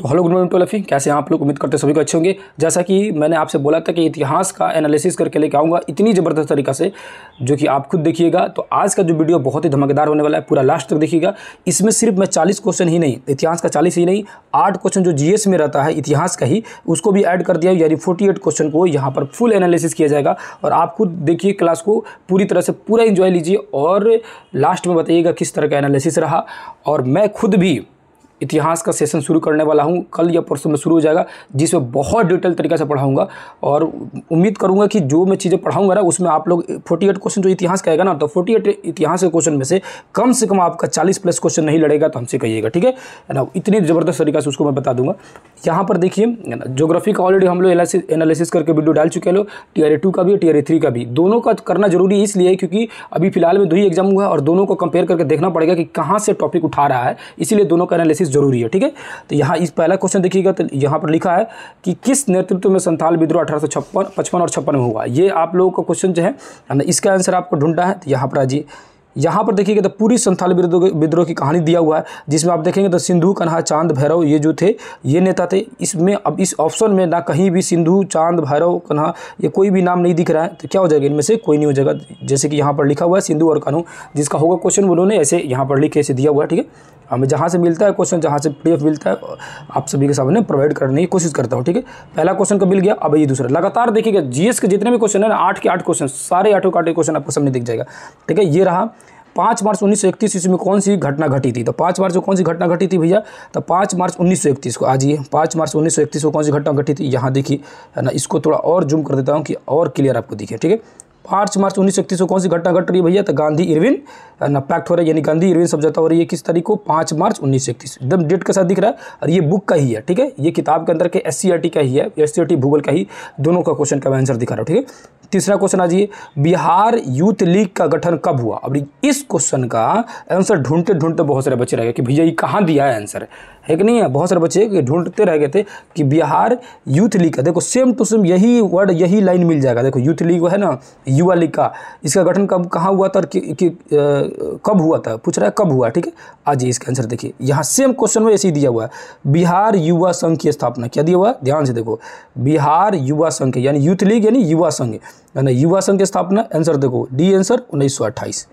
तो hello good morning to लफी कैसे आप लोग उम्मीद करते सभी को अच्छे होंगे जैसा कि मैंने आपसे बोला था कि इतिहास का एनालिसिस करके लेके आऊँगा इतनी ज़बरदस्त तरीका से जो कि आप खुद देखिएगा तो आज का जो वीडियो बहुत ही धमाकेदार होने वाला है पूरा लास्ट तक देखिएगा इसमें सिर्फ मैं चालीस क्वेश्चन ही नहीं इतिहास का चालीस ही नहीं आठ क्वेश्चन जो जी में रहता है इतिहास का ही उसको भी ऐड कर दिया यानी फोर्टी क्वेश्चन को यहाँ पर फुल एनालिसिस किया जाएगा और आप खुद देखिए क्लास को पूरी तरह से पूरा इन्जॉय लीजिए और लास्ट में बताइएगा किस तरह का एनालिसिस रहा और मैं खुद भी इतिहास का सेशन शुरू करने वाला हूँ कल या परसों में शुरू हो जाएगा जिसमें बहुत डिटेल तरीके से पढ़ाऊँगा और उम्मीद करूँगा कि जो मैं चीज़ें पढ़ाऊँगा ना उसमें आप लोग फोर्टी एट क्वेश्चन जो इतिहास का आएगा ना तो फोर्टी एट इतिहास के क्वेश्चन में से कम से कम आपका चालीस प्लस क्वेश्चन नहीं लड़ेगा तो हमसे कहिएगा ठीक है ना इतनी ज़बरदस्त तरीके से उसको मैं बता दूंगा यहाँ पर देखिए जोग्राफी का ऑलरेडी हम लोग एनालिसिस करके वीडियो डाल चुके हैं लोग टी आर टू का भी टी आर थ्री का भी दोनों का करना जरूरी इसलिए है क्योंकि अभी फिलहाल में दो ही एग्जाम हुआ है और दोनों को कंपेयर करके देखना पड़ेगा कि कहाँ से टॉपिक उठा रहा है इसीलिए दोनों का एनालिसिस चीज़ जरूरी है ठीक है तो यहाँ इस पहला क्वेश्चन देखिएगा तो यहाँ पर लिखा है कि किस नेतृत्व में संथाल विद्रोह अठारह सौ और छप्पन में हुआ ये आप लोगों का क्वेश्चन जो है इसका आंसर आपको ढूंढा है तो यहाँ पर आजिए यहाँ पर देखिएगा तो पूरी संथाल विद्रोह की कहानी दिया हुआ है जिसमें आप देखेंगे तो सिंधु कन्हा चांद भैरव ये जो थे ये नेता थे इसमें अब इस ऑप्शन में ना कहीं भी सिंधु चांद भैरव कन्हा ये कोई भी नाम नहीं दिख रहा है तो क्या हो जाएगा इनमें से कोई नहीं हो जाएगा जैसे कि यहाँ पर लिखा हुआ है सिंधु और कन्हू जिसका होगा क्वेश्चन उन्होंने ऐसे यहाँ पर लिख ऐसे दिया हुआ है ठीक है हमें जहाँ से मिलता है क्वेश्चन जहाँ से पी मिलता है आप सभी के सामने प्रोवाइड करने की कोशिश करता हूँ ठीक है पहला क्वेश्चन का मिल गया अब ये दूसरा लगातार देखिएगा जीएस के जितने भी क्वेश्चन है ना आठ के आठ क्वेश्चन सारे आठों के आठ क्वेश्चन आपको सामने दिख जाएगा ठीक है ये रहा पाँच मार्च उन्नीस सौ इकतीस ईस्वी में कौन सी घटना घटी थी तो पाँच मार्च को कौन सी घटना घटी थी भैया तो पाँच मार्च उन्नीस सौ इकतीस को आज ये पाँच मार्च उन्नीस सौ इकतीस को कौन सी घटना घटी थी यहाँ देखिए है ना इसको थोड़ा और जूम कर देता हूँ कि और क्लियर आपको दिखे ठीक है पाँच मार्च उन्नीस सौ कौन सी घटना घट रही है भैया तो गांधी इरविन पैक्ट हो रहा है यानी गांधी इरविन समझौता हो रही है किस तारीख को पाँच मार्च उन्नीस एकदम डेट के साथ दिख रहा है और ये बुक का ही है ठीक है ये किताब के अंदर के एस e का ही है एस e भूगोल का ही दोनों का क्वेश्चन का आंसर दिखा रहा हूँ ठीक है तीसरा क्वेश्चन आ जाइए बिहार यूथ लीग का गठन कब हुआ अब इस क्वेश्चन का आंसर ढूंढते ढूंढते बहुत सारे बच्चे रह गए कि भैया ये कहाँ दिया है आंसर है कि नहीं है बहुत सारे बच्चे ढूंढते रह गए थे कि बिहार यूथ लीग का देखो सेम टू सेम यही वर्ड यही लाइन मिल जाएगा देखो यूथ लीग है ना युवा लीग का इसका गठन कब कहाँ हुआ था और कि, कि, कब हुआ था पूछ रहा है कब हुआ ठीक है आज इसका आंसर देखिए यहाँ सेम क्वेश्चन में ऐसे ही दिया हुआ है बिहार युवा संघ की स्थापना क्या दिया हुआ है ध्यान से देखो बिहार युवा संघ यानी यूथ लीग यानी युवा संघ यानी युवा संघ की स्थापना आंसर देखो डी आंसर उन्नीस सौ अट्ठाईस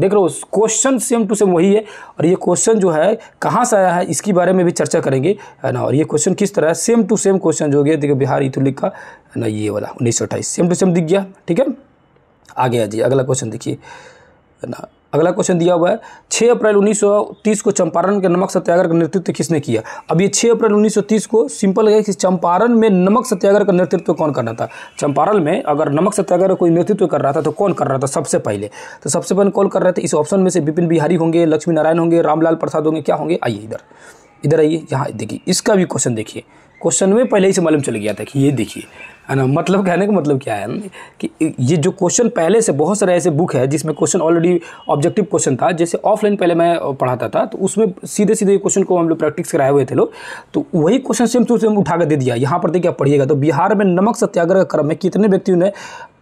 देख रहे हो क्वेश्चन सेम टू सेम वही है और ये क्वेश्चन जो है कहाँ से आया है इसके बारे में भी चर्चा करेंगे है ना और ये क्वेश्चन किस तरह है सेम टू सेम क्वेश्चन जो गया देखो बिहार इथुलिक का है ना ये वाला उन्नीस सेम टू सेम दिख गया ठीक है आगे आ जाइए अगला क्वेश्चन देखिए है ना अगला क्वेश्चन दिया हुआ है 6 अप्रैल 1930 को चंपारण के नमक सत्याग्रह का नेतृत्व किसने किया अब ये 6 अप्रैल 1930 को सिंपल है कि चंपारण में नमक सत्याग्रह का नेतृत्व कौन करना था चंपारण में अगर नमक सत्याग्रह कोई नेतृत्व कर रहा था तो कौन कर रहा था सबसे पहले तो सबसे पहले कौन कर रहे थे इस ऑप्शन में से बिपिन बिहारी होंगे लक्ष्मी नारायण होंगे रामलाल प्रसाद होंगे क्या होंगे आइए इधर इधर आइए यहाँ देखिए इसका भी क्वेश्चन देखिए क्वेश्चन में पहले ही से मालूम चल गया था कि ये देखिए है ना मतलब कहने का मतलब क्या है कि ये जो क्वेश्चन पहले से बहुत सारे ऐसे बुक है जिसमें क्वेश्चन ऑलरेडी ऑब्जेक्टिव क्वेश्चन था जैसे ऑफलाइन पहले मैं पढ़ाता था तो उसमें सीधे सीधे क्वेश्चन को हम लोग प्रैक्टिस कराए हुए थे लोग तो वही क्वेश्चन सेम टू सेम उठाकर दे दिया यहाँ पर देखिए आप पढ़िएगा तो बिहार में नमक सत्याग्रह क्रम में कितने व्यक्तियों ने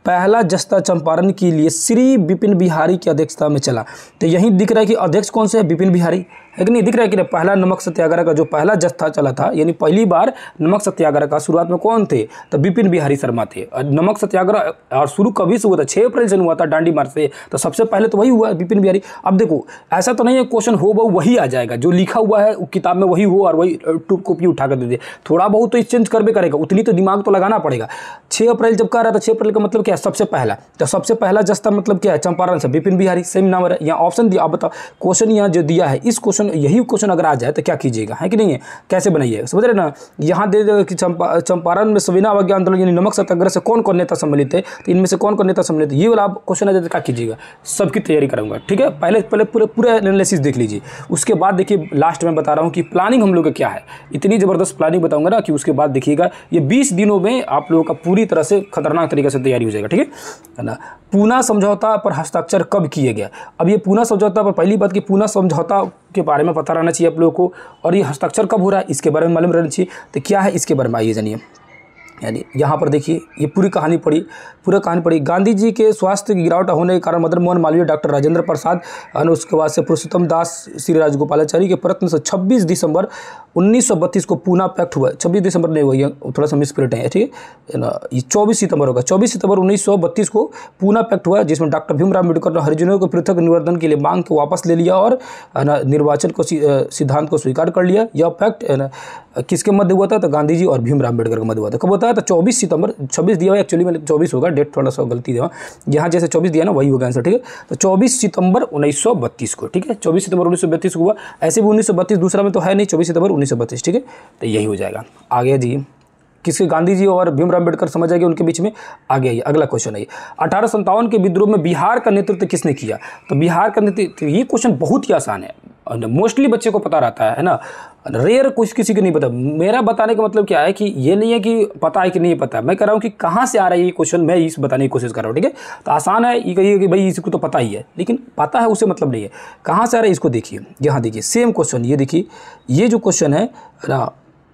पहला जस्ता चंपारण के लिए श्री विपिन बिहारी की अध्यक्षता में चला तो यहीं दिख रहा है कि अध्यक्ष कौन से है विपिन बिहारी है कि नहीं दिख रहा है कि पहला नमक सत्याग्रह का जो पहला जत्था चला था यानी पहली बार नमक सत्याग्रह का शुरुआत में कौन थे तो बिपिन बिहारी शर्मा थे और नमक सत्याग्रह और शुरू कभी से हुआ था छः अप्रैल से हुआ था डांडी मार्च से तो सबसे पहले तो वही हुआ बिपिन बिहारी अब देखो ऐसा तो नहीं है क्वेश्चन हो वही आ जाएगा जो लिखा हुआ है किताब में वही हो और वही टूप कॉपी उठा कर दे दे थोड़ा बहुत तो एक्सचेंज करबे करेगा उतनी तो दिमाग तो लगाना पड़ेगा छः अप्रैल जब कह रहा था छः अप्रैल का मतलब क्या है सबसे पहला तो सबसे पहला जस्ता मतलब क्या है चंपारण से बिपिन बिहारी सेम नंबर है यहाँ ऑप्शन दिया अब बताओ क्वेश्चन यहाँ जो दिया है इस क्वेश्चन क्वेश्चन यही क्वेश्चन अगर आ जाए तो क्या कीजिएगा है कि नहीं है कैसे बनाइए समझ रहे ना यहाँ दे देगा कि चंपा चंपारण में सविना अवज्ञा आंदोलन यानी नमक सत्याग्रह से कौन कौन नेता सम्मिलित है तो इनमें से कौन कौन नेता सम्मिलित है ये वाला आप क्वेश्चन आ जाए तो क्या कीजिएगा सबकी तैयारी करूँगा ठीक है पहले पहले पूरे पूरा एनालिसिस देख लीजिए उसके बाद देखिए लास्ट में बता रहा हूँ कि प्लानिंग हम लोग का क्या है इतनी ज़बरदस्त प्लानिंग बताऊँगा ना कि उसके बाद देखिएगा ये बीस दिनों में आप लोगों का पूरी तरह से खतरनाक तरीके से तैयारी हो जाएगा ठीक है ना पूना समझौता पर हस्ताक्षर कब किया गया अब ये पूना समझौता पर पहली बात कि पूना समझौता के बारे में पता रहना चाहिए आप लोगों को और ये हस्ताक्षर कब हो रहा है इसके बारे में मालूम रहना चाहिए तो क्या है इसके बारे में आइए जानिए यानी यहाँ पर देखिए ये पूरी कहानी पड़ी पूरा कहानी पड़ी गांधी जी के स्वास्थ्य की गिरावट होने के कारण मदन मोहन मालवीय डॉक्टर राजेंद्र प्रसाद और उसके बाद से पुरुषोत्तम दास श्री राजगोपालाचारी के प्रयत्न से 26 दिसंबर 1932 को पूना पैक्ट हुआ छब्बीस दिसंबर नहीं हुआ थोड़ा सा मिसप्रिट है ठीक है ना ये चौबीस सितंबर होगा चौबीस सितंबर उन्नीस को पूना पैक्ट हुआ जिसमें डॉक्टर भीमराव अम्बेडकर ने हरिजनों को पृथक निवर्धन के लिए मांग को वापस ले लिया और निर्वाचन को सिद्धांत को स्वीकार कर लिया यह पैक्ट किसके मध्य हुआ था तो गांधी जी और भीमराव अम्बेडकर के मध्य हुआ था कब होता होता है तो चौबीस सितंबर छब्बीस दिया हुआ एक्चुअली मैंने चौबीस होगा डेट थोड़ा सा गलती दिया यहाँ जैसे चौबीस दिया ना वही होगा आंसर ठीक है तो चौबीस सितंबर उन्नीस को ठीक है चौबीस सितंबर उन्नीस को हुआ ऐसे भी उन्नीस दूसरा में तो है नहीं चौबीस सितंबर उन्नीस ठीक है तो यही हो जाएगा आगे जी किसके गांधी जी और भीमराव अंबेडकर समझ आएगी उनके बीच में आ गया ये अगला क्वेश्चन है अठारह के विद्रोह में बिहार का नेतृत्व किसने किया तो बिहार का नेतृत्व ये क्वेश्चन बहुत ही आसान है मोस्टली बच्चे को पता रहता है ना रेयर कुछ किसी को नहीं पता मेरा बताने का मतलब क्या है कि ये नहीं है कि पता है कि नहीं पता मैं कह रहा हूँ कि कहाँ से आ रहा है ये क्वेश्चन मैं इस बताने की कोशिश कर रहा हूँ ठीक है तो आसान है ये कहिए कि भाई इसको तो पता ही है लेकिन पता है उसे मतलब नहीं है कहाँ से आ रहा है इसको देखिए यहाँ देखिए सेम क्वेश्चन ये देखिए ये जो क्वेश्चन है ना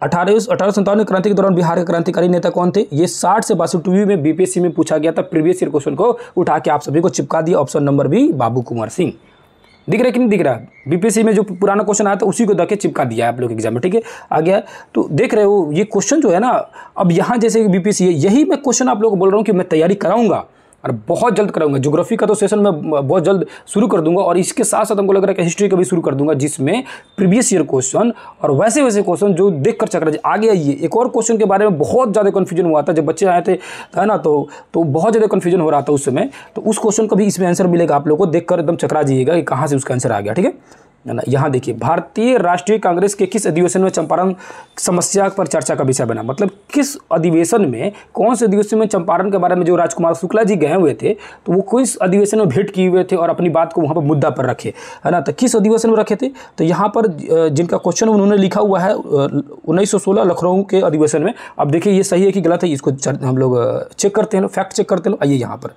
अठारह अठारह सत्तावन क्रांति के दौरान बिहार के क्रांतिकारी नेता कौन थे ये साठ से बासठ टू में बीपीएससी में पूछा गया था प्रीवियस ईयर क्वेश्चन को उठा के आप सभी को चिपका दिया option number B Babu Kumar Singh दिख रहा है कि नहीं दिख रहा है बीपीएससी में जो पुराना क्वेश्चन आया था उसी को दके चिपका दिया है आप लोग एग्जाम में ठीक है आ गया तो देख रहे हो ये क्वेश्चन जो है ना अब यहाँ जैसे बीपीएससी है यही मैं क्वेश्चन आप लोग को बोल रहा हूँ कि मैं तैयारी कराऊंगा और बहुत जल्द कराऊंगा जोग्राफी का तो सेशन मैं बहुत जल्द शुरू कर दूंगा और इसके साथ साथ हमको लग रहा है कि हिस्ट्री का भी शुरू कर दूंगा जिसमें प्रीवियस ईयर क्वेश्चन और वैसे वैसे क्वेश्चन जो देख कर चक्र आगे आइए एक और क्वेश्चन के बारे में बहुत ज़्यादा कन्फ्यूजन हुआ था जब बच्चे आए थे है ना तो तो बहुत ज़्यादा कन्फ्यूजन हो रहा था उस समय तो उस क्वेश्चन का भी इसमें आंसर मिलेगा आप लोग को देख एकदम चक्रा जाइएगा कि कहाँ से उसका आंसर आ गया ठीक है है ना यहाँ देखिए भारतीय राष्ट्रीय कांग्रेस के किस अधिवेशन में चंपारण समस्या पर चर्चा का विषय बना मतलब किस अधिवेशन में कौन से अधिवेशन में चंपारण के बारे में जो राजकुमार शुक्ला जी गए हुए थे तो वो किस अधिवेशन में भेंट किए हुए थे और अपनी बात को वहाँ पर मुद्दा पर रखे है ना तो किस अधिवेशन में रखे थे तो यहाँ पर जिनका क्वेश्चन उन्होंने लिखा हुआ है उन्नीस लखनऊ के अधिवेशन में अब देखिए ये सही है कि गलत है इसको हम लोग चेक करते हैं फैक्ट चेक करते हैं आइए यहाँ पर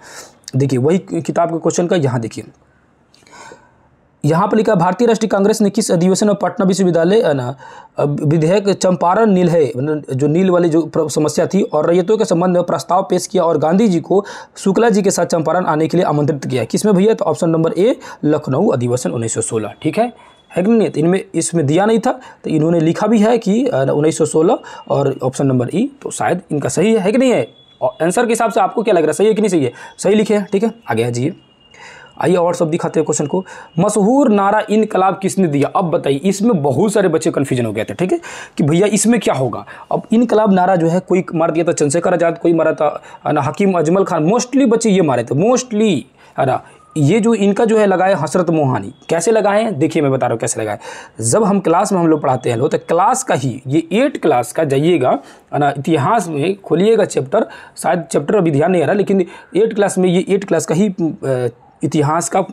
देखिए वही किताब के क्वेश्चन का यहाँ देखिए यहाँ पर लिखा भारतीय राष्ट्रीय कांग्रेस ने किस अधिवेशन में पटना विश्वविद्यालय विधेयक चंपारण नील है जो नील वाली जो समस्या थी और रैयतों के संबंध में प्रस्ताव पेश किया और गांधी जी को शुक्ला जी के साथ चंपारण आने के लिए आमंत्रित किया किसमें भैया तो ऑप्शन नंबर ए लखनऊ अधिवेशन उन्नीस ठीक है है कि नहीं तो इनमें इसमें दिया नहीं था तो इन्होंने लिखा भी है कि उन्नीस और ऑप्शन नंबर ई तो शायद इनका सही है, है कि नहीं है और आंसर के हिसाब से आपको क्या लग रहा है सही है कि नहीं सही है सही लिखे हैं ठीक है आगे आ जाइए आइए और सब दिखाते हैं क्वेश्चन को मशहूर नारा इनकलाब किसने दिया अब बताइए इसमें बहुत सारे बच्चे कन्फ्यूजन हो गए थे ठीक है कि भैया इसमें क्या होगा अब इनकलाब नारा जो है कोई मार दिया था चंद्रशेखर आज़ाद कोई मारा था ना हकीम अजमल खान मोस्टली बच्चे ये मारे थे मोस्टली है ना ये जो इनका जो है लगाए हसरत मोहानी कैसे लगाए देखिए मैं बता रहा हूँ कैसे लगाए जब हम क्लास में हम लोग पढ़ाते हैं लो तो क्लास का ही ये एट क्लास का जाइएगा ना इतिहास में खोलिएगा चैप्टर शायद चैप्टर अभी ध्यान नहीं आ रहा लेकिन एट क्लास में ये एट क्लास का ही इतिहास का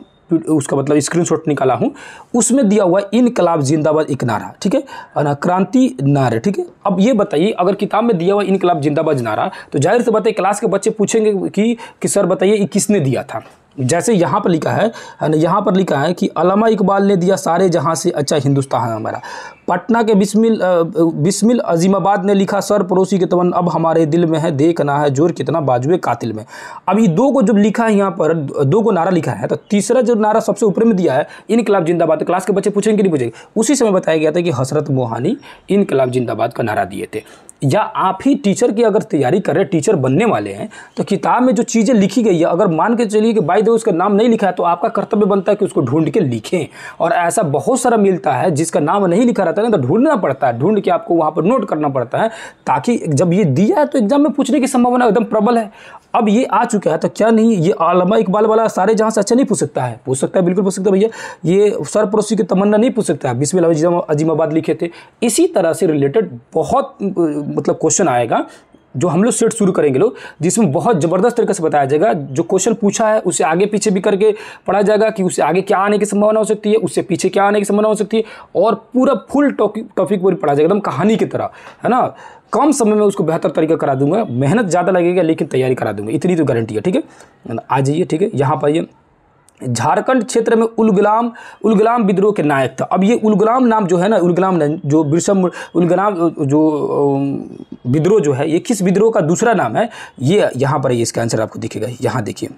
उसका मतलब स्क्रीनशॉट निकाला हूँ उसमें दिया हुआ इनकलाब जिंदाबाद एक नारा ठीक है ना क्रांति नारे ठीक है अब ये बताइए अगर किताब में दिया हुआ इनकलाब जिंदाबाद नारा तो जाहिर से बताइए क्लास के बच्चे पूछेंगे कि, कि सर बताइए किसने दिया था जैसे यहाँ पर लिखा है यहाँ पर लिखा है कि अलामा इकबाल ने दिया सारे जहाँ से अच्छा हिंदुस्तान है हमारा पटना के बिस्मिल बिस्मिल अजीमाबाद ने लिखा सर पड़ोसी के तमन अब हमारे दिल में है देखना है जोर कितना बाजुए कातिल में अब ये दो को जब लिखा है यहाँ पर दो को नारा लिखा है तो तीसरा जो नारा सबसे ऊपर में दिया है इनकलाब जिंदाबाद क्लास के बच्चे पूछेंगे नहीं पूछेंगे उसी समय बताया गया था कि हसरत मोहानी इनकलाब जिंदाबाद का नारा दिए थे या आप ही टीचर की अगर तैयारी कर रहे टीचर बनने वाले हैं तो किताब में जो चीज़ें लिखी गई है अगर मान के चलिए कि बाई द उसका नाम नहीं लिखा है तो आपका कर्तव्य बनता है कि उसको ढूंढ के लिखें और ऐसा बहुत सारा मिलता है जिसका नाम नहीं लिखा रहता है ना तो ढूंढना पड़ता है ढूंढ के आपको वहाँ पर नोट करना पड़ता है ताकि जब ये दिया है तो एग्जाम में पूछने की संभावना एकदम प्रबल है अब ये आ चुका है तो क्या नहीं ये आलमा इकबाल वाला सारे जहाँ से अच्छा नहीं पूछ सकता है पूछ सकता है बिल्कुल पूछ सकता है भैया ये सर पड़ोसी की तमन्ना नहीं पूछ सकता है बिस्मिल अजीमाबाद लिखे थे इसी तरह से रिलेटेड बहुत मतलब क्वेश्चन आएगा जो हम लोग सेट शुरू करेंगे लोग जिसमें बहुत ज़बरदस्त तरीके से बताया जाएगा जो क्वेश्चन पूछा है उसे आगे पीछे भी करके पढ़ा जाएगा कि उसे आगे क्या आने की संभावना हो सकती है उससे पीछे क्या आने की संभावना हो सकती है और पूरा फुल टॉपिक पर पढ़ा जाएगा एकदम कहानी की तरह है ना कम समय में उसको बेहतर तरीका करा दूंगा मेहनत ज़्यादा लगेगा लेकिन तैयारी करा दूंगा इतनी तो गारंटी है ठीक है आ जाइए ठीक है यहाँ पर आइए झारखंड क्षेत्र में उलगुलाम उलगुलाम विद्रोह के नायक था अब ये उलगुलाम नाम जो है ना उलगुलाम जो बिरसम उलगुलाम जो विद्रोह जो है ये किस विद्रोह का दूसरा नाम है ये यहाँ पर ये इसका आंसर आपको दिखेगा यहाँ देखिए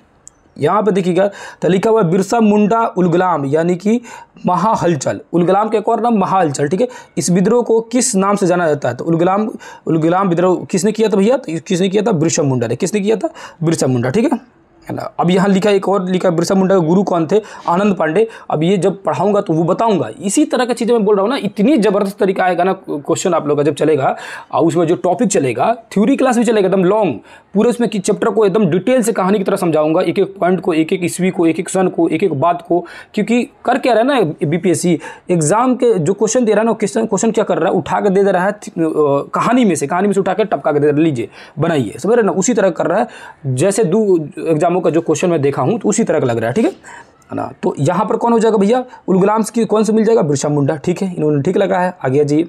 यहाँ पर देखिएगा तो लिखा हुआ बिरसा मुंडा उलगुलाम यानी कि महाहलचल उलगुलाम के एक और नाम महाहलचल ठीक है इस विद्रोह को किस नाम से जाना जाता है तो उलगुलाम उलगुलाम विद्रोह किसने किया था भैया तो किसने किया था बिरसा मुंडा ने किसने किया था बिरसा मुंडा ठीक है है ना अब यहाँ लिखा एक और लिखा बिरसा मुंडा के गुरु कौन थे आनंद पांडे अब ये जब पढ़ाऊंगा तो वो बताऊंगा इसी तरह की चीज़ें मैं बोल रहा हूँ ना इतनी ज़बरदस्त तरीका आएगा ना क्वेश्चन आप लोग का जब चलेगा और उसमें जो टॉपिक चलेगा थ्योरी क्लास भी चलेगा एकदम लॉन्ग पूरे उसमें कि चैप्टर को एकदम डिटेल से कहानी की तरह समझाऊंगा एक एक पॉइंट को एक एक ईस्वी को एक एक सन को एक एक बात को क्योंकि कर क्या रहा है ना सी एग्जाम के जो क्वेश्चन दे रहा है ना क्वेश्चन क्वेश्चन क्या कर रहा है उठा के दे दे रहा है कहानी में से कहानी में से उठा के टपका के दे लीजिए बनाइए समझ रहे ना उसी तरह कर रहा है जैसे दो एग्जाम गुलामों का जो क्वेश्चन मैं देखा हूँ तो उसी तरह का लग रहा है ठीक है है ना तो यहाँ पर कौन हो जाएगा भैया उल उलगुलाम्स की कौन सा मिल जाएगा बिरसा मुंडा ठीक है इन्होंने ठीक लगा है आगे जी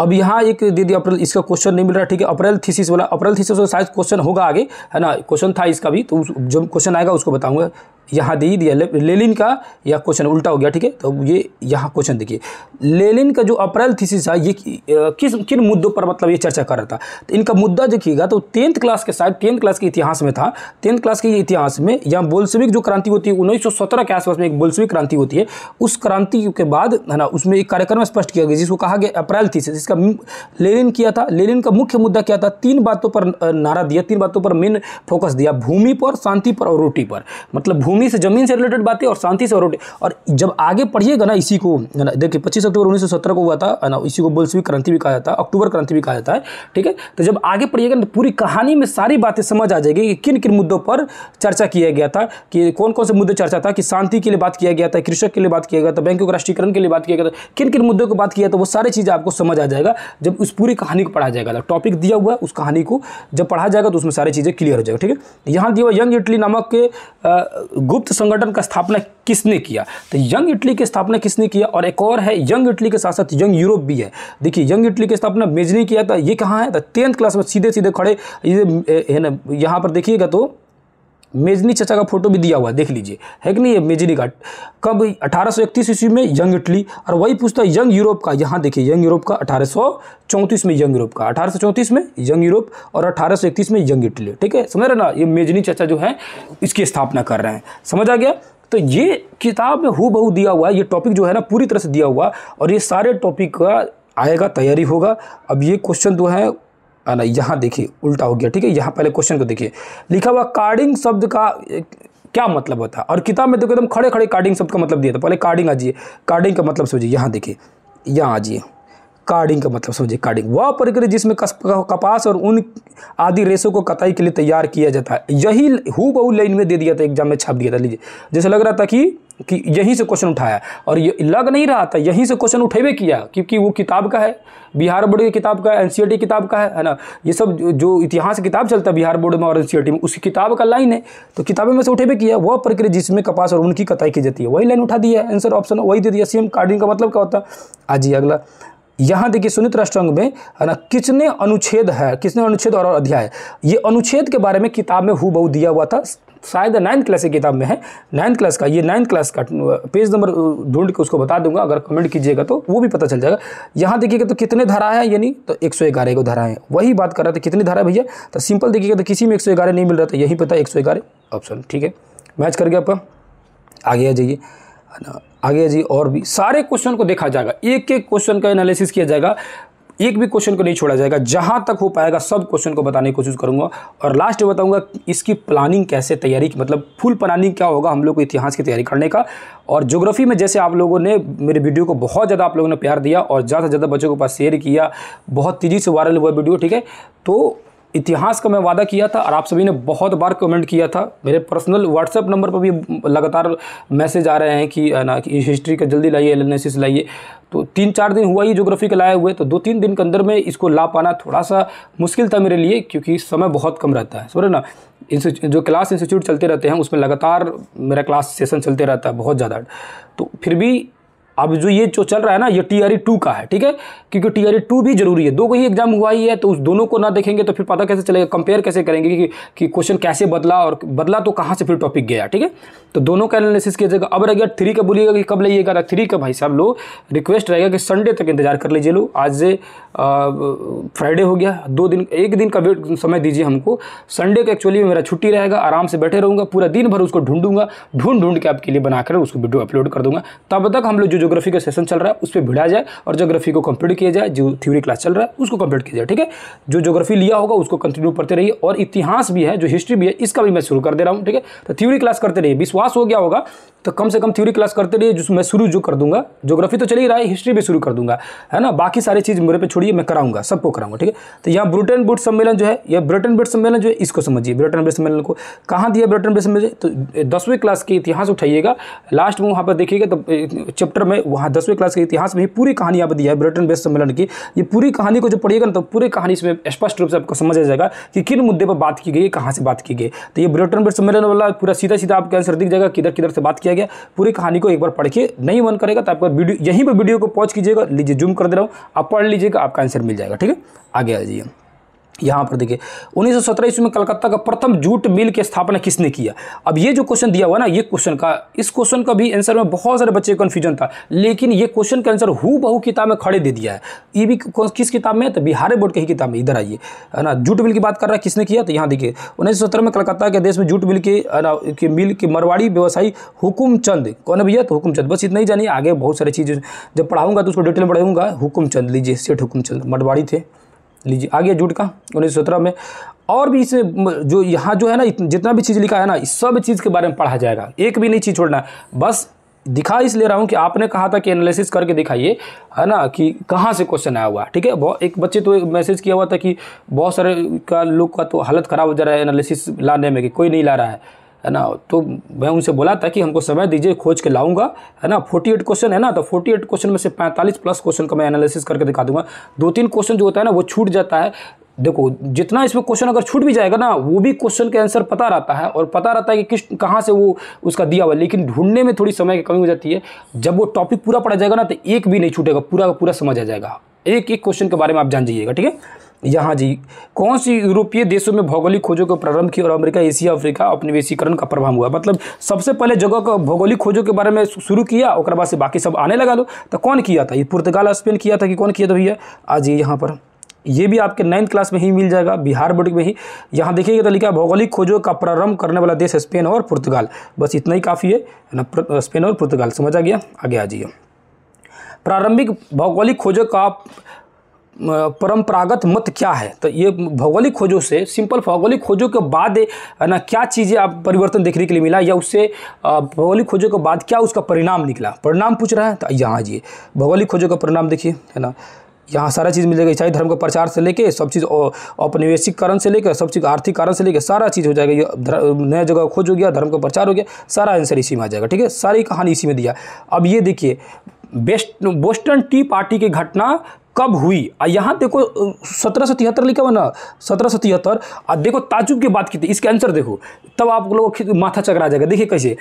अब यहाँ एक दे दिया अप्रैल इसका क्वेश्चन नहीं मिल रहा ठीक है अप्रैल थीसिस वाला अप्रैल थीसिस वाला शायद क्वेश्चन होगा आगे है ना क्वेश्चन था इसका भी तो जब क्वेश्चन आएगा उसको बताऊंगा यहाँ दे ही दिया ले, लेलिन का यह क्वेश्चन उल्टा हो गया ठीक है तो ये यहाँ क्वेश्चन देखिए लेलिन का जो अप्रैल थीसिस है ये किस किन मुद्दों पर मतलब ये चर्चा कर रहा था तो इनका मुद्दा देखिएगा तो टेंथ क्लास के शायद टेंथ क्लास के इतिहास में था टेंथ क्लास के इतिहास में यहाँ बोल्सविक जो क्रांति होती है उन्नीस के आसपास में एक बोल्सविक क्रांति होती है उस क्रांति के बाद है ना उसमें एक कार्यक्रम स्पष्ट किया गया जिसको कहा गया अप्रैल थीसिस जिसका लेलिन किया था लेलिन का मुख्य मुद्दा क्या था तीन बातों पर नारा दिया तीन बातों पर मेन फोकस दिया भूमि पर शांति पर और रोटी पर मतलब भूमि से जमीन से रिलेटेड बातें और शांति से और और जब आगे पढ़िएगा ना इसी को ना देखिए पच्चीस अक्टूबर उन्नीस को हुआ था ना इसी को बोल्सविक क्रांति भी कहा जाता है अक्टूबर क्रांति भी कहा जाता है ठीक है तो जब आगे पढ़िएगा ना पूरी कहानी में सारी बातें समझ आ जाएगी कि किन किन मुद्दों पर चर्चा किया गया था कि कौन कौन से मुद्दे चर्चा था कि शांति के लिए बात किया गया था कृषक के लिए बात किया गया था बैंकों के राष्ट्रीयकरण के लिए बात किया गया था किन किन मुद्दों को बात किया था वो सारी चीजें आपको समझ आ जाएगा जब उस पूरी कहानी को पढ़ा जाएगा टॉपिक दिया हुआ है उस कहानी को जब पढ़ा जाएगा तो उसमें सारी चीज़ें क्लियर हो जाएगा ठीक है यहाँ दिया हुआ यंग इटली नामक के गुप्त संगठन का स्थापना किसने किया तो यंग इटली की स्थापना किसने किया और एक और है यंग इटली के साथ साथ यंग यूरोप भी है देखिए यंग इटली की स्थापना मेजनी किया था ये कहाँ है तो टेंथ क्लास में सीधे सीधे खड़े ये है ना यहाँ पर देखिएगा तो मेजनी चचा का फोटो भी दिया हुआ है देख लीजिए है कि नहीं ये मेजनी का कब 1831 ईस्वी में यंग इटली और वही पूछता है यंग यूरोप का यहाँ देखिए यंग यूरोप का अठारह में यंग यूरोप का अठारह में यंग यूरोप और अठारह में यंग इटली ठीक है समझ रहे ना ये मेजनी चचा जो है इसकी स्थापना कर रहे हैं समझ आ गया तो ये किताब में हु बहू दिया हुआ है ये टॉपिक जो है ना पूरी तरह से दिया हुआ और ये सारे टॉपिक का आएगा तैयारी होगा अब ये क्वेश्चन जो है आना यहाँ देखिए उल्टा हो गया ठीक है यहाँ पहले क्वेश्चन को देखिए लिखा हुआ कार्डिंग शब्द का क्या मतलब होता है और किताब में देखो एकदम खड़े खड़े कार्डिंग शब्द का मतलब दिया था पहले कार्डिंग आ जाइए कार्डिंग का मतलब सोचिए यहाँ देखिए यहाँ आ जाइए कार्डिंग का मतलब समझिए कार्डिंग वह प्रक्रिया जिसमें कपास और उन आदि रेशों को कताई के लिए तैयार किया जाता है यही हु बहु लाइन में दे दिया था एग्जाम में छाप दिया था लीजिए जैसे लग रहा था कि कि यहीं से क्वेश्चन उठाया और ये लग नहीं रहा था यहीं से क्वेश्चन उठेवे किया क्योंकि वो किताब का है बिहार बोर्ड की किताब का है एन सी e किताब का है है ना ये सब जो इतिहास किताब चलता है बिहार बोर्ड में और एन e में उसकी किताब का लाइन है तो किताबें में से उठेवे किया वह प्रक्रिया जिसमें कपास और उनकी कताई की जाती है वही लाइन उठा दिया आंसर ऑप्शन वही दे दिया सेम कार्डिंग का मतलब क्या होता है आज ही अगला यहाँ देखिए सुनित अंग में है ना कितने अनुच्छेद है कितने अनुच्छेद और, अध्याय ये अनुच्छेद के बारे में किताब में हु बहु दिया हुआ था शायद नाइन्थ क्लास की किताब में है नाइन्थ क्लास का ये नाइन्थ क्लास का पेज नंबर ढूंढ के उसको बता दूंगा अगर कमेंट कीजिएगा तो वो भी पता चल जाएगा यहाँ देखिएगा तो कितने धारा है यानी तो एक सौ ग्यारह को धारा है वही बात कर रहे थे कितनी धारा भैया तो सिंपल देखिएगा तो किसी में एक सौ ग्यारह नहीं मिल रहा था यही पता एक सौ ग्यारह ऑप्शन ठीक है मैच कर गया आप आगे आ जाइए आगे जी और भी सारे क्वेश्चन को देखा जाएगा एक एक क्वेश्चन का एनालिसिस किया जाएगा एक भी क्वेश्चन को नहीं छोड़ा जाएगा जहाँ तक हो पाएगा सब क्वेश्चन को बताने की कोशिश करूँगा और लास्ट में बताऊँगा इसकी प्लानिंग कैसे तैयारी मतलब फुल प्लानिंग क्या होगा हम लोग को इतिहास की तैयारी करने का और ज्योग्राफी में जैसे आप लोगों ने मेरे वीडियो को बहुत ज़्यादा आप लोगों ने प्यार दिया और ज़्यादा से ज़्यादा बच्चों के पास शेयर किया बहुत तेज़ी से वायरल हुआ वीडियो ठीक है तो इतिहास का मैं वादा किया था और आप सभी ने बहुत बार कमेंट किया था मेरे पर्सनल व्हाट्सएप नंबर पर भी लगातार मैसेज आ रहे हैं कि ना कि हिस्ट्री का जल्दी लाइए एनालिसिस लाइए तो तीन चार दिन हुआ ही जोग्राफी का लाए हुए तो दो तीन दिन के अंदर में इसको ला पाना थोड़ा सा मुश्किल था मेरे लिए क्योंकि समय बहुत कम रहता है सोरे ना जो क्लास इंस्टीट्यूट चलते रहते हैं उसमें लगातार मेरा क्लास सेशन चलते रहता है बहुत ज़्यादा तो फिर भी अब जो ये जो चल रहा है ना ये टी आर ई टू का है ठीक है क्योंकि टी आर ई टू भी जरूरी है दो को ही एग्जाम हुआ ही है तो उस दोनों को ना देखेंगे तो फिर पता कैसे चलेगा कंपेयर कैसे करेंगे कि कि क्वेश्चन कैसे बदला और बदला तो कहाँ से फिर टॉपिक गया ठीक है तो दोनों का एनालिसिस किया जाएगा अब रह गया थ्री का बोलिएगा कि कब लाइएगा थ्री का भाई साहब लोग रिक्वेस्ट रहेगा कि संडे तक इंतजार कर लीजिए लोग आज से फ्राइडे हो गया दो दिन एक दिन का वेट समय दीजिए हमको संडे का एक्चुअली मेरा छुट्टी रहेगा आराम से बैठे रहूँगा पूरा दिन भर उसको ढूंढूंगा ढूंढ ढूंढ के आपके लिए बनाकर उसको वीडियो अपलोड कर दूंगा तब तक हम लोग जो जोग्राफी का सेशन चल रहा है उस पर भिड़ा जाए और जोग्राफी को कंप्लीट किया जाए जो थ्योरी क्लास चल रहा है उसको कंप्लीट किया जाए ठीक है जो जोग्राफी लिया होगा उसको कंटिन्यू करते रहिए और इतिहास भी है जो हिस्ट्री भी है इसका भी मैं शुरू कर दे रहा हूँ ठीक है तो थ्योरी क्लास करते रहिए विश्वास हो गया होगा तो कम से कम थ्योरी क्लास करते रहिए जो मैं शुरू जो कर दूंगा जोग्राफी तो चल ही रहा है हिस्ट्री भी शुरू कर दूंगा है ना बाकी सारी चीज़ मेरे पे छोड़िए मैं कराऊंगा सबको कराऊंगा ठीक है तो यहाँ ब्रिटेन बुट सम्मेलन जो है या ब्रिटेन बुट सम्मेलन जो है इसको समझिए ब्रिटेन बुट सम्मेलन को कहाँ दिया ब्रिटेन बुट सम्मेलन तो दसवीं क्लास के इतिहास उठाइएगा लास्ट में वहाँ पर देखिएगा तो चैप्टर में में वहाँ दसवीं क्लास के इतिहास में ही पूरी कहानी आप पर दिया है ब्रिटेन बेस्ट सम्मेलन की ये पूरी कहानी को जो पढ़िएगा ना तो पूरी कहानी इसमें स्पष्ट रूप से आपको समझ आ जाएगा कि किन मुद्दे पर बात की गई कहाँ से बात की गई तो ये ब्रिटेन बेस्ट सम्मेलन वाला पूरा सीधा सीधा आपका आंसर दिख जाएगा किधर किधर से बात किया गया पूरी कहानी को एक बार पढ़ के नहीं मन करेगा तो आपका वीडियो यहीं पर वीडियो को पॉज कीजिएगा लीजिए जूम कर दे रहा हूँ आप पढ़ लीजिएगा आपका आंसर मिल जाएगा ठीक है आगे आ जाइए यहाँ पर देखिए उन्नीस सौ सत्रह ईस्वी में कलकत्ता का प्रथम जूट मिल की स्थापना किसने किया अब ये जो क्वेश्चन दिया हुआ ना ये क्वेश्चन का इस क्वेश्चन का भी आंसर में बहुत सारे बच्चे कन्फ्यूजन था लेकिन ये क्वेश्चन का आंसर हु बहु किताब में खड़े दे दिया है ये भी किस किताब में तो बिहार बोर्ड की ही किताब में इधर आइए है ना जूट मिल की बात कर रहा है किसने किया तो यहाँ देखिए उन्नीस में कलकत्ता के देश में जूट मिल के मिल के मरवाड़ी व्यवसायी हुकुम चंद कौन भैया तो हुकुम चंद बस इतना ही जानिए आगे बहुत सारी चीज़ जब पढ़ाऊँगा तो उसको डिटेल में पढ़ाऊँगा हुकुम चंद लीजिए सेठ हुकुम चंद मरवाड़ी थे लीजिए आ गया जूट का उन्नीस में और भी इसमें जो यहाँ जो है ना जितना भी चीज़ लिखा है ना सब चीज़ के बारे में पढ़ा जाएगा एक भी नहीं चीज़ छोड़ना बस दिखा इसलिए रहा हूँ कि आपने कहा था कि एनालिसिस करके दिखाइए है ना कि कहाँ से क्वेश्चन आया हुआ ठीक है बहुत एक बच्चे तो मैसेज किया हुआ था कि बहुत सारे का लोग का तो हालत ख़राब हो जा रहा है एनालिसिस लाने में कि कोई नहीं ला रहा है है ना तो मैं उनसे बोला था कि हमको समय दीजिए खोज के लाऊंगा है ना 48 क्वेश्चन है ना तो 48 क्वेश्चन में से 45 प्लस क्वेश्चन का मैं एनालिसिस करके दिखा दूंगा दो तीन क्वेश्चन जो होता है ना वो छूट जाता है देखो जितना इसमें क्वेश्चन अगर छूट भी जाएगा ना वो भी क्वेश्चन के आंसर पता रहता है और पता रहता है कि किस कहाँ से वो उसका दिया हुआ लेकिन ढूंढने में थोड़ी समय की कमी हो जाती है जब वो टॉपिक पूरा पढ़ा जाएगा ना तो एक भी नहीं छूटेगा पूरा का पूरा समझ आ जाएगा एक एक क्वेश्चन के बारे में आप जान जाइएगा ठीक है यहाँ जी कौन सी यूरोपीय देशों में भौगोलिक खोजों का प्रारंभ किया और अमेरिका एशिया अफ्रीका उपनिवेशीकरण का प्रभाव हुआ मतलब सबसे पहले जगह का भौगोलिक खोजों के बारे में शुरू किया और बाद से बाकी सब आने लगा लो तो कौन किया था ये पुर्तगाल स्पेन किया था कि कौन किया था भैया आज ये यहाँ पर ये भी आपके नाइन्थ क्लास में ही मिल जाएगा बिहार बोर्ड में ही यहाँ देखिए तो लिखा भौगोलिक खोजों का प्रारंभ करने वाला देश स्पेन और पुर्तगाल बस इतना ही काफ़ी है ना स्पेन और पुर्तगाल समझ आ गया आगे आ जाइए प्रारंभिक भौगोलिक खोजों का परंपरागत मत क्या है तो ये भौगोलिक खोजों से सिंपल भौगोलिक खोजों के बाद ना क्या चीज़ें आप परिवर्तन देखने के लिए मिला या उससे भौगोलिक खोजों के बाद क्या उसका परिणाम निकला परिणाम पूछ रहा है तो यहाँ जी भौगोलिक खोजों का परिणाम देखिए है ना यहाँ सारा चीज़ मिलेगा ईसाई धर्म का प्रचार से लेके सब चीज़ औपनिवेशिक कारण से लेकर सब चीज़ आर्थिक कारण से लेकर सारा चीज़ हो जाएगा ये नया जगह खोज हो गया धर्म का प्रचार हो गया सारा आंसर इसी में आ जाएगा ठीक है सारी कहानी इसी में दिया अब ये देखिए बेस्ट बोस्टन टी पार्टी की घटना कब हुई आ यहाँ देखो सत्रह सौ तिहत्तर लिखा हुआ ना सत्रह सौ तिहत्तर और देखो ताजुब की बात की थी इसके आंसर देखो तब आप लोगों को माथा चकरा जाएगा देखिए कैसे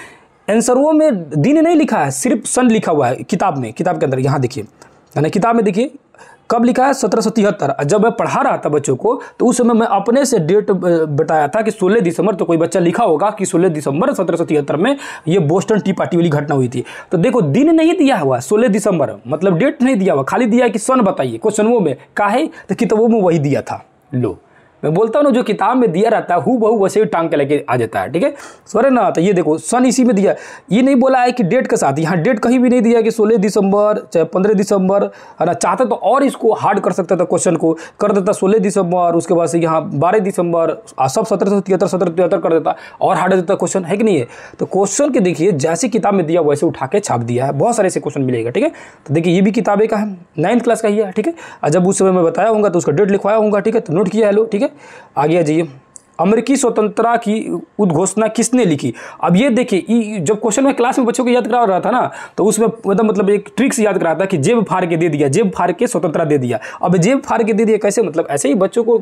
आंसरों में दिन नहीं लिखा है सिर्फ सन लिखा हुआ है किताब में किताब के अंदर यहाँ देखिए है ना किताब में देखिए कब लिखा है सत्रह सौ तिहत्तर जब मैं पढ़ा रहा था बच्चों को तो उस समय मैं अपने से डेट बताया था कि सोलह दिसंबर तो कोई बच्चा लिखा होगा कि सोलह दिसंबर सत्रह सौ तिहत्तर में ये बोस्टन टी पार्टी वाली घटना हुई थी तो देखो दिन नहीं दिया हुआ सोलह दिसंबर मतलब डेट नहीं दिया हुआ खाली दिया है कि सन बताइए क्वेश्चन वो में है तो किताबों में वही दिया था लो मैं बोलता हूँ ना जो किताब में दिया रहता है हु बहू वैसे ही टांग के लेके आ जाता है ठीक है सोरे ना तो ये देखो सन इसी में दिया ये नहीं बोला है कि डेट के साथ यहाँ डेट कहीं भी नहीं दिया कि सोलह दिसंबर चाहे पंद्रह दिसंबर है ना चाहता तो और इसको हार्ड कर सकता था क्वेश्चन को कर देता सोलह दिसंबर उसके बाद से यहाँ बारह दिसंबर सब सत्रह सौ तिहत्तर सत्रह तिहत्तर कर देता और हार्ड देता क्वेश्चन है कि नहीं है तो क्वेश्चन के देखिए जैसे किताब में दिया वैसे उठा के छाप दिया है बहुत सारे ऐसे क्वेश्चन मिलेगा ठीक है तो देखिए ये भी किताबें का है नाइन्थ क्लास का ही है ठीक है जब उस समय मैं बताया होगा तो उसका डेट लिखवाया होगा ठीक है तो नोट किया है लो ठीक है आगे आ जाइए अमेरिकी स्वतंत्रता की उद्घोषणा किसने लिखी अब ये देखिए जब क्वेश्चन में क्लास में बच्चों को याद करा रहा था ना तो उसमें एकदम मतलब, मतलब एक ट्रिक्स याद करा था कि जेब फाड़ के दे दिया जेब फाड़ के स्वतंत्रता दे दिया अब जेब फाड़ के दे दिया कैसे मतलब ऐसे ही बच्चों को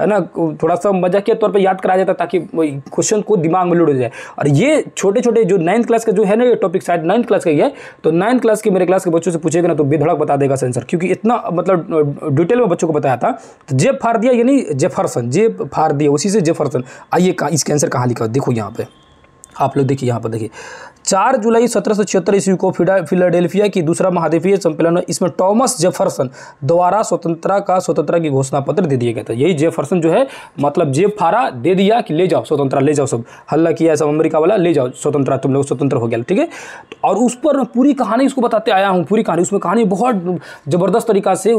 है ना थोड़ा सा के तौर पर याद कराया जाता ताकि क्वेश्चन को दिमाग में लुड़ जाए और ये छोटे छोटे जो नाइन्थ क्लास का जो है ना ये टॉपिक शायद नाइन्थ क्लास का ही है तो नाइन्थ क्लास के मेरे क्लास के बच्चों से पूछेगा ना तो बेधड़क बता देगा सेंसर क्योंकि इतना मतलब डिटेल में बच्चों को बताया था तो जेब फाड़ दिया यानी जेफरसन जेब फाड़ दिया उसी से मुजफ्फरसर आइए इस आंसर कहाँ लिखा हो देखो यहाँ पर आप लोग देखिए यहाँ पर देखिए चार जुलाई सत्रह छिहत्तर ईस्वी को फिलाडेल्फिया की दूसरा महाद्वीपीय सम्मेलन में इसमें टॉमस जेफरसन द्वारा स्वतंत्रता का स्वतंत्रता की घोषणा पत्र दे दिया गया था यही जेफरसन जो है मतलब जेब फारा दे दिया कि ले जाओ स्वतंत्रता ले जाओ सब हल्ला किया सब अमेरिका वाला ले जाओ स्वतंत्रता तुम लोग स्वतंत्र हो गया ठीक है तो और उस पर पूरी कहानी उसको बताते आया हूँ पूरी कहानी उसमें कहानी बहुत ज़बरदस्त तरीका से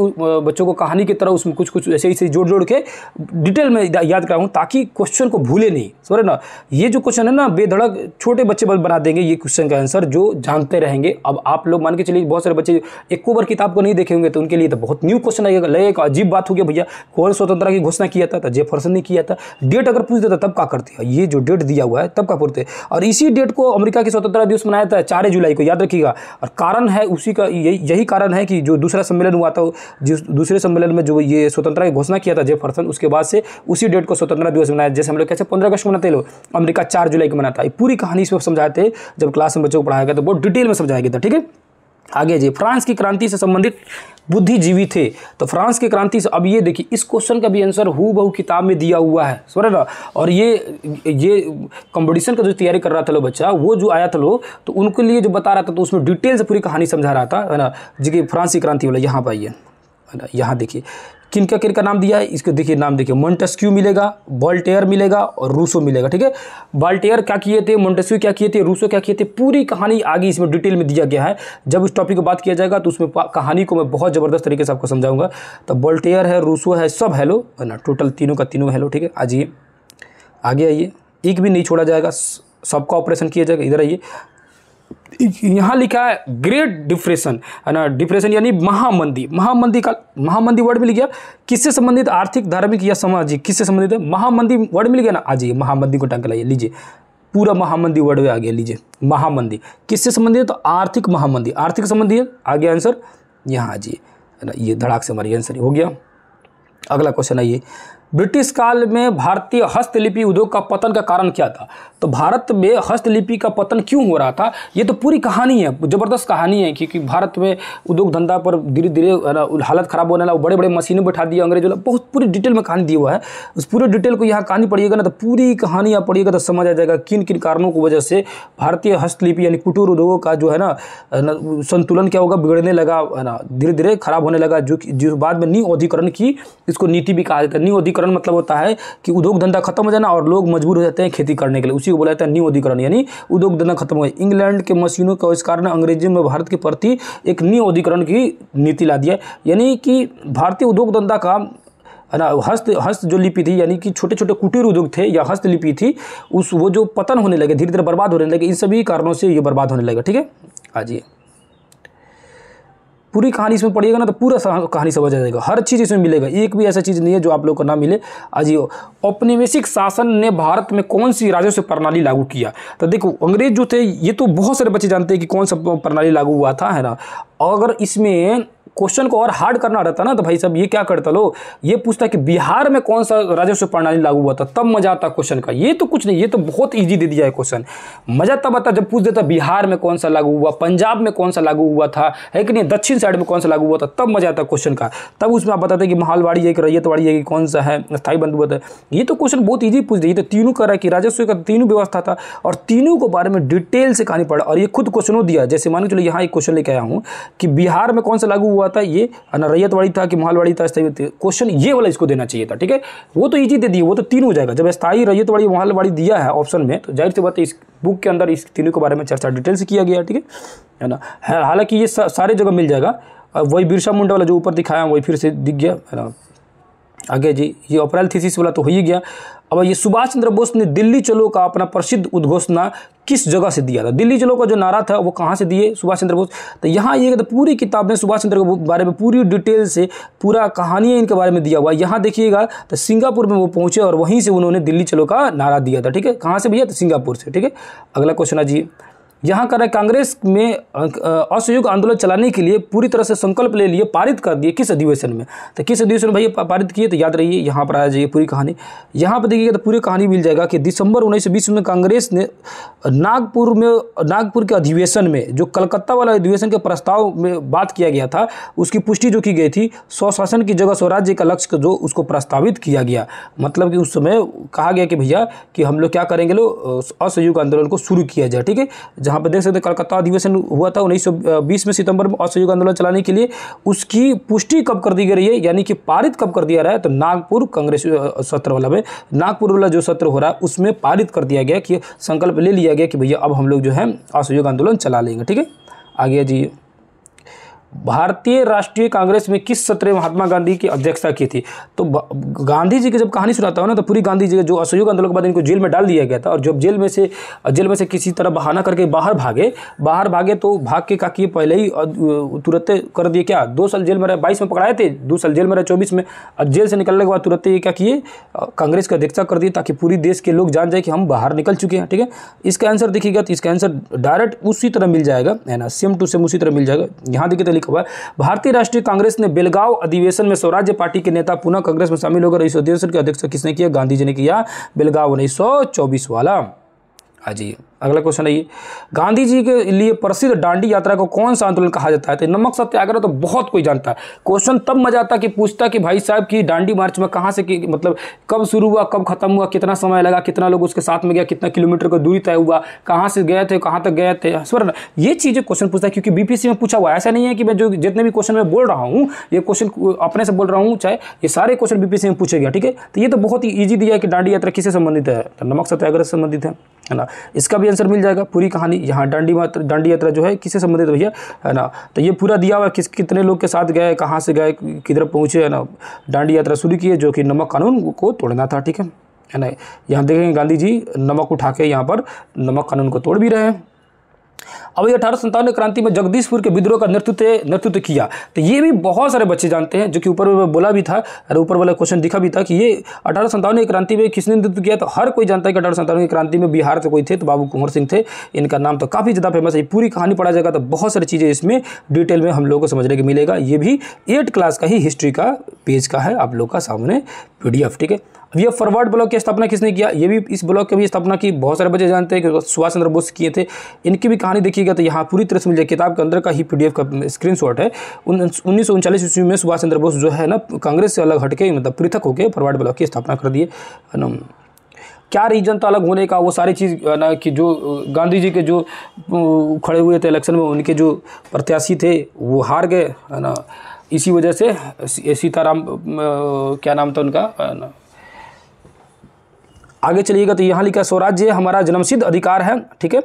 बच्चों को कहानी की तरह उसमें कुछ कुछ ऐसे ऐसे जोड़ जोड़ के डिटेल में याद कराऊँ ताकि क्वेश्चन को भूले नहीं समझे ना ये जो क्वेश्चन है ना बेधड़क छोटे बच्चे बना देंगे ये ये क्वेश्चन का आंसर जो जानते रहेंगे अब आप लोग मान के चलिए बहुत सारे बच्चे एक बार किताब को नहीं देखे होंगे तो उनके लिए तो बहुत न्यू क्वेश्चन आएगा लगेगा अजीब बात होगी भैया कौन स्वतंत्रता की घोषणा किया था जेफरसन तो ने किया था डेट अगर पूछ देता तब का करते ये जो डेट दिया हुआ है तब का पूछते और इसी डेट को अमरीका की स्वतंत्रता दिवस मनाया था चार जुलाई को याद रखिएगा और कारण है उसी का यही कारण है कि जो दूसरा सम्मेलन हुआ था जिस दूसरे सम्मेलन में जो ये स्वतंत्रता की घोषणा किया था जेफरसन उसके बाद से उसी डेट को स्वतंत्रता दिवस मनाया जैसे हम लोग कैसे पंद्रह अगस्त मनाते लोग अमरीका चार जुलाई को मनाता है पूरी कहानी इसमें समझाते हैं जब क्लास में बच्चों को पढ़ाया गया तो बहुत डिटेल में समझाया गया था ठीक है आगे जी फ्रांस की क्रांति से संबंधित बुद्धिजीवी थे तो फ्रांस की क्रांति से अब ये देखिए इस क्वेश्चन का भी आंसर हु बहु किताब में दिया हुआ है समझ रहे और ये ये कंपटीशन का जो तैयारी कर रहा था लो बच्चा वो जो आया था लो तो उनके लिए जो बता रहा था तो उसमें डिटेल से पूरी कहानी समझा रहा था है ना जी फ्रांस की क्रांति वाला यहाँ पर आइए है ना यहाँ देखिए किनका का नाम दिया है इसको देखिए नाम देखिए मोन्टेस्क्यू मिलेगा बॉल्टेयर मिलेगा और रूसो मिलेगा ठीक है बॉल्टेयर क्या किए थे मोन्टेस्क्यू क्या किए थे रूसो क्या किए थे पूरी कहानी आगे इसमें डिटेल में दिया गया है जब उस टॉपिक की बात किया जाएगा तो उसमें कहानी को मैं बहुत ज़बरदस्त तरीके से आपको समझाऊंगा तो बॉल्टेयर है रूसो है सब हैलो है ना टोटल तीनों का तीनों हैलो ठीक है जाइए आगे आइए एक भी नहीं छोड़ा जाएगा सबका ऑपरेशन किया जाएगा इधर आइए यहाँ लिखा है ग्रेट डिप्रेशन है ना डिप्रेशन यानी महामंदी महामंदी का महामंदी वर्ड मिल गया किससे संबंधित आर्थिक धार्मिक या सामाजिक किससे संबंधित है महामंदी वर्ड मिल गया ना आ जाइए महामंदी को टांग लाइए लीजिए पूरा महामंदी वर्ड में आ गया लीजिए महामंदी किससे संबंधित तो आर्थिक महामंदी आर्थिक संबंधी आ गया आंसर यहाँ आ जाइए है ना ये धड़ाक से हमारी आंसर हो गया अगला क्वेश्चन आइए ब्रिटिश काल में भारतीय हस्तलिपि उद्योग का पतन का कारण क्या था तो भारत में हस्तलिपि का पतन क्यों हो रहा था ये तो पूरी कहानी है ज़बरदस्त कहानी है क्योंकि भारत में उद्योग धंधा पर धीरे धीरे हालत ख़राब होने लगा बड़े बड़े मशीनें बैठा दिए अंग्रेजों ने बहुत पूरी डिटेल में कहानी दी हुआ है उस पूरे डिटेल को यहाँ कहानी पढ़िएगा ना तो पूरी कहानी आप पढ़िएगा तो समझ आ जाएगा किन किन कारणों की वजह से भारतीय हस्तलिपि यानी कुटीर उद्योगों का जो है ना संतुलन क्या होगा बिगड़ने लगा है ना धीरे धीरे खराब होने लगा जो जो बाद में न्यू अधिकरण की इसको नीति भी कहा जाता है न्यू अधिकरण अधिकरण मतलब होता है कि उद्योग धंधा खत्म हो जाना और लोग मजबूर हो जाते हैं खेती करने के लिए उसी को बोला जाता है न्यू अधिकरण यानी उद्योग धंधा खत्म हो गया इंग्लैंड के मशीनों का आविष्कार ने अंग्रेजी में भारत के प्रति एक न्यू अधिकरण की नीति ला दिया यानी कि भारतीय उद्योग धंधा का है ना हस्त हस्त जो लिपि थी यानी कि छोटे छोटे कुटीर उद्योग थे या हस्त लिपि थी उस वो जो पतन होने लगे धीरे धीरे बर्बाद होने लगे इन सभी कारणों से ये बर्बाद होने लगा ठीक है हाँ जी पूरी कहानी इसमें पढ़िएगा ना तो पूरा कहानी समझ आ जाएगा हर चीज़ इसमें मिलेगा एक भी ऐसा चीज़ नहीं है जो आप लोग को ना मिले अजियो औपनिवेशिक शासन ने भारत में कौन सी राजस्व प्रणाली लागू किया तो देखो अंग्रेज जो थे ये तो बहुत सारे बच्चे जानते हैं कि कौन सा प्रणाली लागू हुआ था है ना अगर इसमें क्वेश्चन को और हार्ड करना रहता ना तो भाई सब ये क्या करता लो ये पूछता कि बिहार में कौन सा राजस्व प्रणाली लागू हुआ था तब मजा आता क्वेश्चन का ये तो कुछ नहीं ये तो बहुत ईजी दे दिया है क्वेश्चन मजा तब आता जब पूछ देता बिहार में कौन सा लागू हुआ पंजाब में कौन सा लागू हुआ था है कि नहीं दक्षिण साइड में कौन सा लागू हुआ था तब मजा आता क्वेश्चन का तब उसमें आप बताते कि महालवाड़ी है कि रैयतवाड़ी है कि कौन सा है स्थायी बंदूबस्त है ये तो क्वेश्चन बहुत ईजी पूछ दिए तो तीनों कर रहा है कि राजस्व का तीनों व्यवस्था था और तीनों को बारे में डिटेल से कहानी पड़ा और ये खुद क्वेश्चनों दिया जैसे मान के चलो यहाँ एक क्वेश्चन लेके आया हूँ कि बिहार में कौन सा लागू हुआ हुआ था ये अनरैयतवाड़ी था कि महालवाड़ी था स्थायी क्वेश्चन ये वाला इसको देना चाहिए था ठीक है वो तो ईजी दे दिए वो तो तीन हो जाएगा जब स्थायी रैयतवाड़ी महालवाड़ी दिया है ऑप्शन में तो जाहिर सी बात है इस बुक के अंदर इस तीनों के बारे में चर्चा डिटेल से किया गया ठीक है ना हालांकि ये सारे जगह मिल जाएगा वही बिरसा मुंडा वाला जो ऊपर दिखाया वही फिर से दिख गया है ना आगे जी ये अप्रैल थीसिस वाला तो हो ही गया अब ये सुभाष चंद्र बोस ने दिल्ली चलो का अपना प्रसिद्ध उद्घोषणा किस जगह से दिया था दिल्ली चलो का जो नारा था वो कहाँ से दिए सुभाष चंद्र बोस तो यहाँ ये तो पूरी किताब में सुभाष चंद्र के बारे में पूरी डिटेल से पूरा कहानियाँ इनके बारे में दिया हुआ है यहाँ देखिएगा तो सिंगापुर में वो पहुँचे और वहीं से उन्होंने दिल्ली चलो का नारा दिया था ठीक है कहाँ से भैया तो सिंगापुर से ठीक है अगला क्वेश्चन आ जाइए यहाँ कर रहे कांग्रेस में असहयोग आंदोलन चलाने के लिए पूरी तरह से संकल्प ले लिए पारित कर दिए किस अधिवेशन में तो किस अधिवेशन में भैया पारित किए तो याद रहिए यहाँ पर आ जाइए पूरी कहानी यहाँ पर देखिएगा तो पूरी कहानी मिल जाएगा कि दिसंबर उन्नीस में कांग्रेस ने नागपुर में नागपुर के अधिवेशन में जो कलकत्ता वाला अधिवेशन के प्रस्ताव में बात किया गया था उसकी पुष्टि जो की गई थी स्वशासन की जगह स्वराज्य का लक्ष्य जो उसको प्रस्तावित किया गया मतलब कि उस समय कहा गया कि भैया कि हम लोग क्या करेंगे लोग असहयोग आंदोलन को शुरू किया जाए ठीक है यहाँ पर देख सकते हैं कलकत्ता अधिवेशन हुआ था बीस में सितंबर में असहयोग आंदोलन चलाने के लिए उसकी पुष्टि कब कर दी गई है यानी कि पारित कब कर दिया रहा है तो नागपुर कांग्रेस सत्र वाला में नागपुर वाला जो सत्र हो रहा है उसमें पारित कर दिया गया कि संकल्प ले लिया गया कि भैया अब हम लोग जो है असहयोग आंदोलन चला लेंगे ठीक है आगे जी भारतीय राष्ट्रीय कांग्रेस में किस सत्र में महात्मा गांधी की अध्यक्षता की थी तो गांधी जी की जब कहानी सुनाता हूँ ना तो पूरी गांधी जी जो असहयोग आंदोलन के बाद इनको जेल में डाल दिया गया था और जब जेल में से जेल में से किसी तरह बहाना करके बाहर भागे बाहर भागे तो भाग के का किए पहले ही तुरंत कर दिए क्या दो साल जेल में रहे बाईस में पकड़ाए थे दो साल जेल में रहे चौबीस में जेल से निकलने के बाद तुरंत ये क्या किए कांग्रेस की अध्यक्षता कर दिए ताकि पूरी देश के लोग जान जाए कि हम बाहर निकल चुके हैं ठीक है इसका आंसर देखिएगा तो इसका आंसर डायरेक्ट उसी तरह मिल जाएगा है ना सेम टू सेम उसी तरह मिल जाएगा यहाँ देखिए तो खबर भारतीय राष्ट्रीय कांग्रेस ने बेलगांव अधिवेशन में स्वराज्य पार्टी के नेता पुनः कांग्रेस में शामिल होकर इस अधिवेशन के अध्यक्ष किसने किया गांधी जी ने किया बेलगांव उन्नीस वाला हाजी अगला क्वेश्चन है गांधी जी के लिए प्रसिद्ध डांडी यात्रा को कौन सा आंदोलन कहा जाता है तो नमक सत्याग्रह तो बहुत कोई जानता है क्वेश्चन तब मजा आता कि पूछता कि भाई साहब की डांडी मार्च में कहाँ से कि मतलब कब शुरू हुआ कब खत्म हुआ कितना समय लगा कितना लोग उसके साथ में गया कितना किलोमीटर का दूरी तय हुआ कहाँ से गए थे कहाँ तक गए थे स्वर्ण ये चीज़ें क्वेश्चन पूछता है क्योंकि बीपीसी में पूछा हुआ ऐसा नहीं है कि मैं जो जितने भी क्वेश्चन मैं बोल रहा हूँ ये क्वेश्चन अपने से बोल रहा हूँ चाहे ये सारे क्वेश्चन बीपीसी में पूछे गया ठीक है तो ये तो बहुत ही ईजी दिया है कि डांडी यात्रा किससे संबंधित है तो नमक सत्याग्रह से संबंधित है ना इसका भी आंसर मिल जाएगा पूरी कहानी यहाँ डांडी डांडी यात्रा जो है किससे संबंधित भैया है ना तो ये पूरा दिया हुआ है किस कितने लोग के साथ गए कहाँ से गए किधर पहुँचे है ना डांडी यात्रा शुरू की है जो कि नमक कानून को तोड़ना था ठीक है है ना यहाँ देखेंगे गांधी जी नमक उठा के यहाँ पर नमक कानून को तोड़ भी रहे हैं अब ये अठारह क्रांति में जगदीशपुर के विद्रोह का नेतृत्व नेतृत्व किया तो ये भी बहुत सारे बच्चे जानते हैं जो कि ऊपर बोला भी था और ऊपर वाला क्वेश्चन दिखा भी था कि ये अठारह की क्रांति में किसने नेतृत्व किया तो हर कोई जानता है कि अठारह की क्रांति में बिहार से कोई थे तो बाबू कुंवर सिंह थे इनका नाम तो काफ़ी ज़्यादा फेमस है पूरी कहानी पढ़ा जाएगा तो बहुत सारी चीज़ें इसमें डिटेल में हम लोगों को समझने को मिलेगा ये भी एट क्लास का ही हिस्ट्री का पेज का है आप लोग का सामने पी ठीक है अब ये फॉरवर्ड ब्लॉक की स्थापना किसने किया ये भी इस ब्लॉक की भी स्थापना की बहुत सारे बच्चे जानते हैं कि सुभाष चंद्र बोस किए थे इनकी भी कहानी देखिए देखिएगा तो यहाँ पूरी तरह से मिल किताब के अंदर का ही पी का स्क्रीन है उन्नीस सौ उनचालीस ईस्वी में सुभाष चंद्र बोस जो है ना कांग्रेस से अलग हटके मतलब पृथक होकर फॉरवर्ड ब्लॉक की स्थापना कर दिए है क्या रीजन था अलग होने का वो सारी चीज़ ना कि जो गांधी जी के जो खड़े हुए थे इलेक्शन में उनके जो प्रत्याशी थे वो हार गए है ना इसी वजह से सीताराम क्या नाम था उनका ना आगे चलिएगा तो यहाँ लिखा स्वराज्य हमारा जन्मसिद्ध अधिकार है ठीक है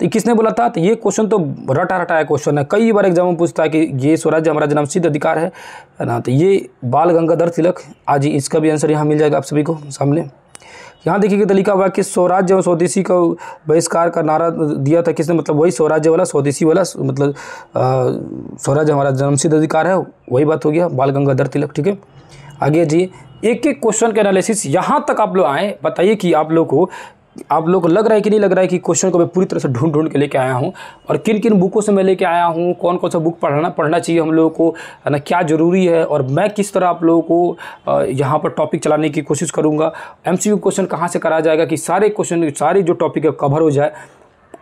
तो किसने बोला था तो ये क्वेश्चन तो रटा रटाया क्वेश्चन है कई बार एग्जाम में पूछता है कि ये स्वराज्य हमारा जन्मसिद्ध अधिकार है ना तो ये बाल गंगाधर तिलक आज इसका भी आंसर यहाँ मिल जाएगा आप सभी को सामने यहाँ देखिए तो लिखा हुआ कि स्वराज्य और स्वदेशी का बहिष्कार का नारा दिया था किसने मतलब वही स्वराज्य वाला स्वदेशी वाला मतलब स्वराज्य हमारा जन्मसिद्ध अधिकार है वही बात हो गया बाल गंगाधर तिलक ठीक है आगे जी एक एक क्वेश्चन का एनालिसिस यहाँ तक आप लोग आए बताइए कि आप लोग को आप लोग को लग रहा है कि नहीं लग रहा है कि क्वेश्चन को मैं पूरी तरह से ढूंढ ढूंढ के लेके आया हूँ और किन किन बुकों से मैं लेके आया हूँ कौन कौन सा बुक पढ़ना पढ़ना चाहिए हम लोगों को है ना क्या ज़रूरी है और मैं किस तरह आप लोगों को यहाँ पर टॉपिक चलाने की कोशिश करूँगा एम क्वेश्चन कहाँ से कराया जाएगा कि सारे क्वेश्चन सारे जो टॉपिक है कवर हो जाए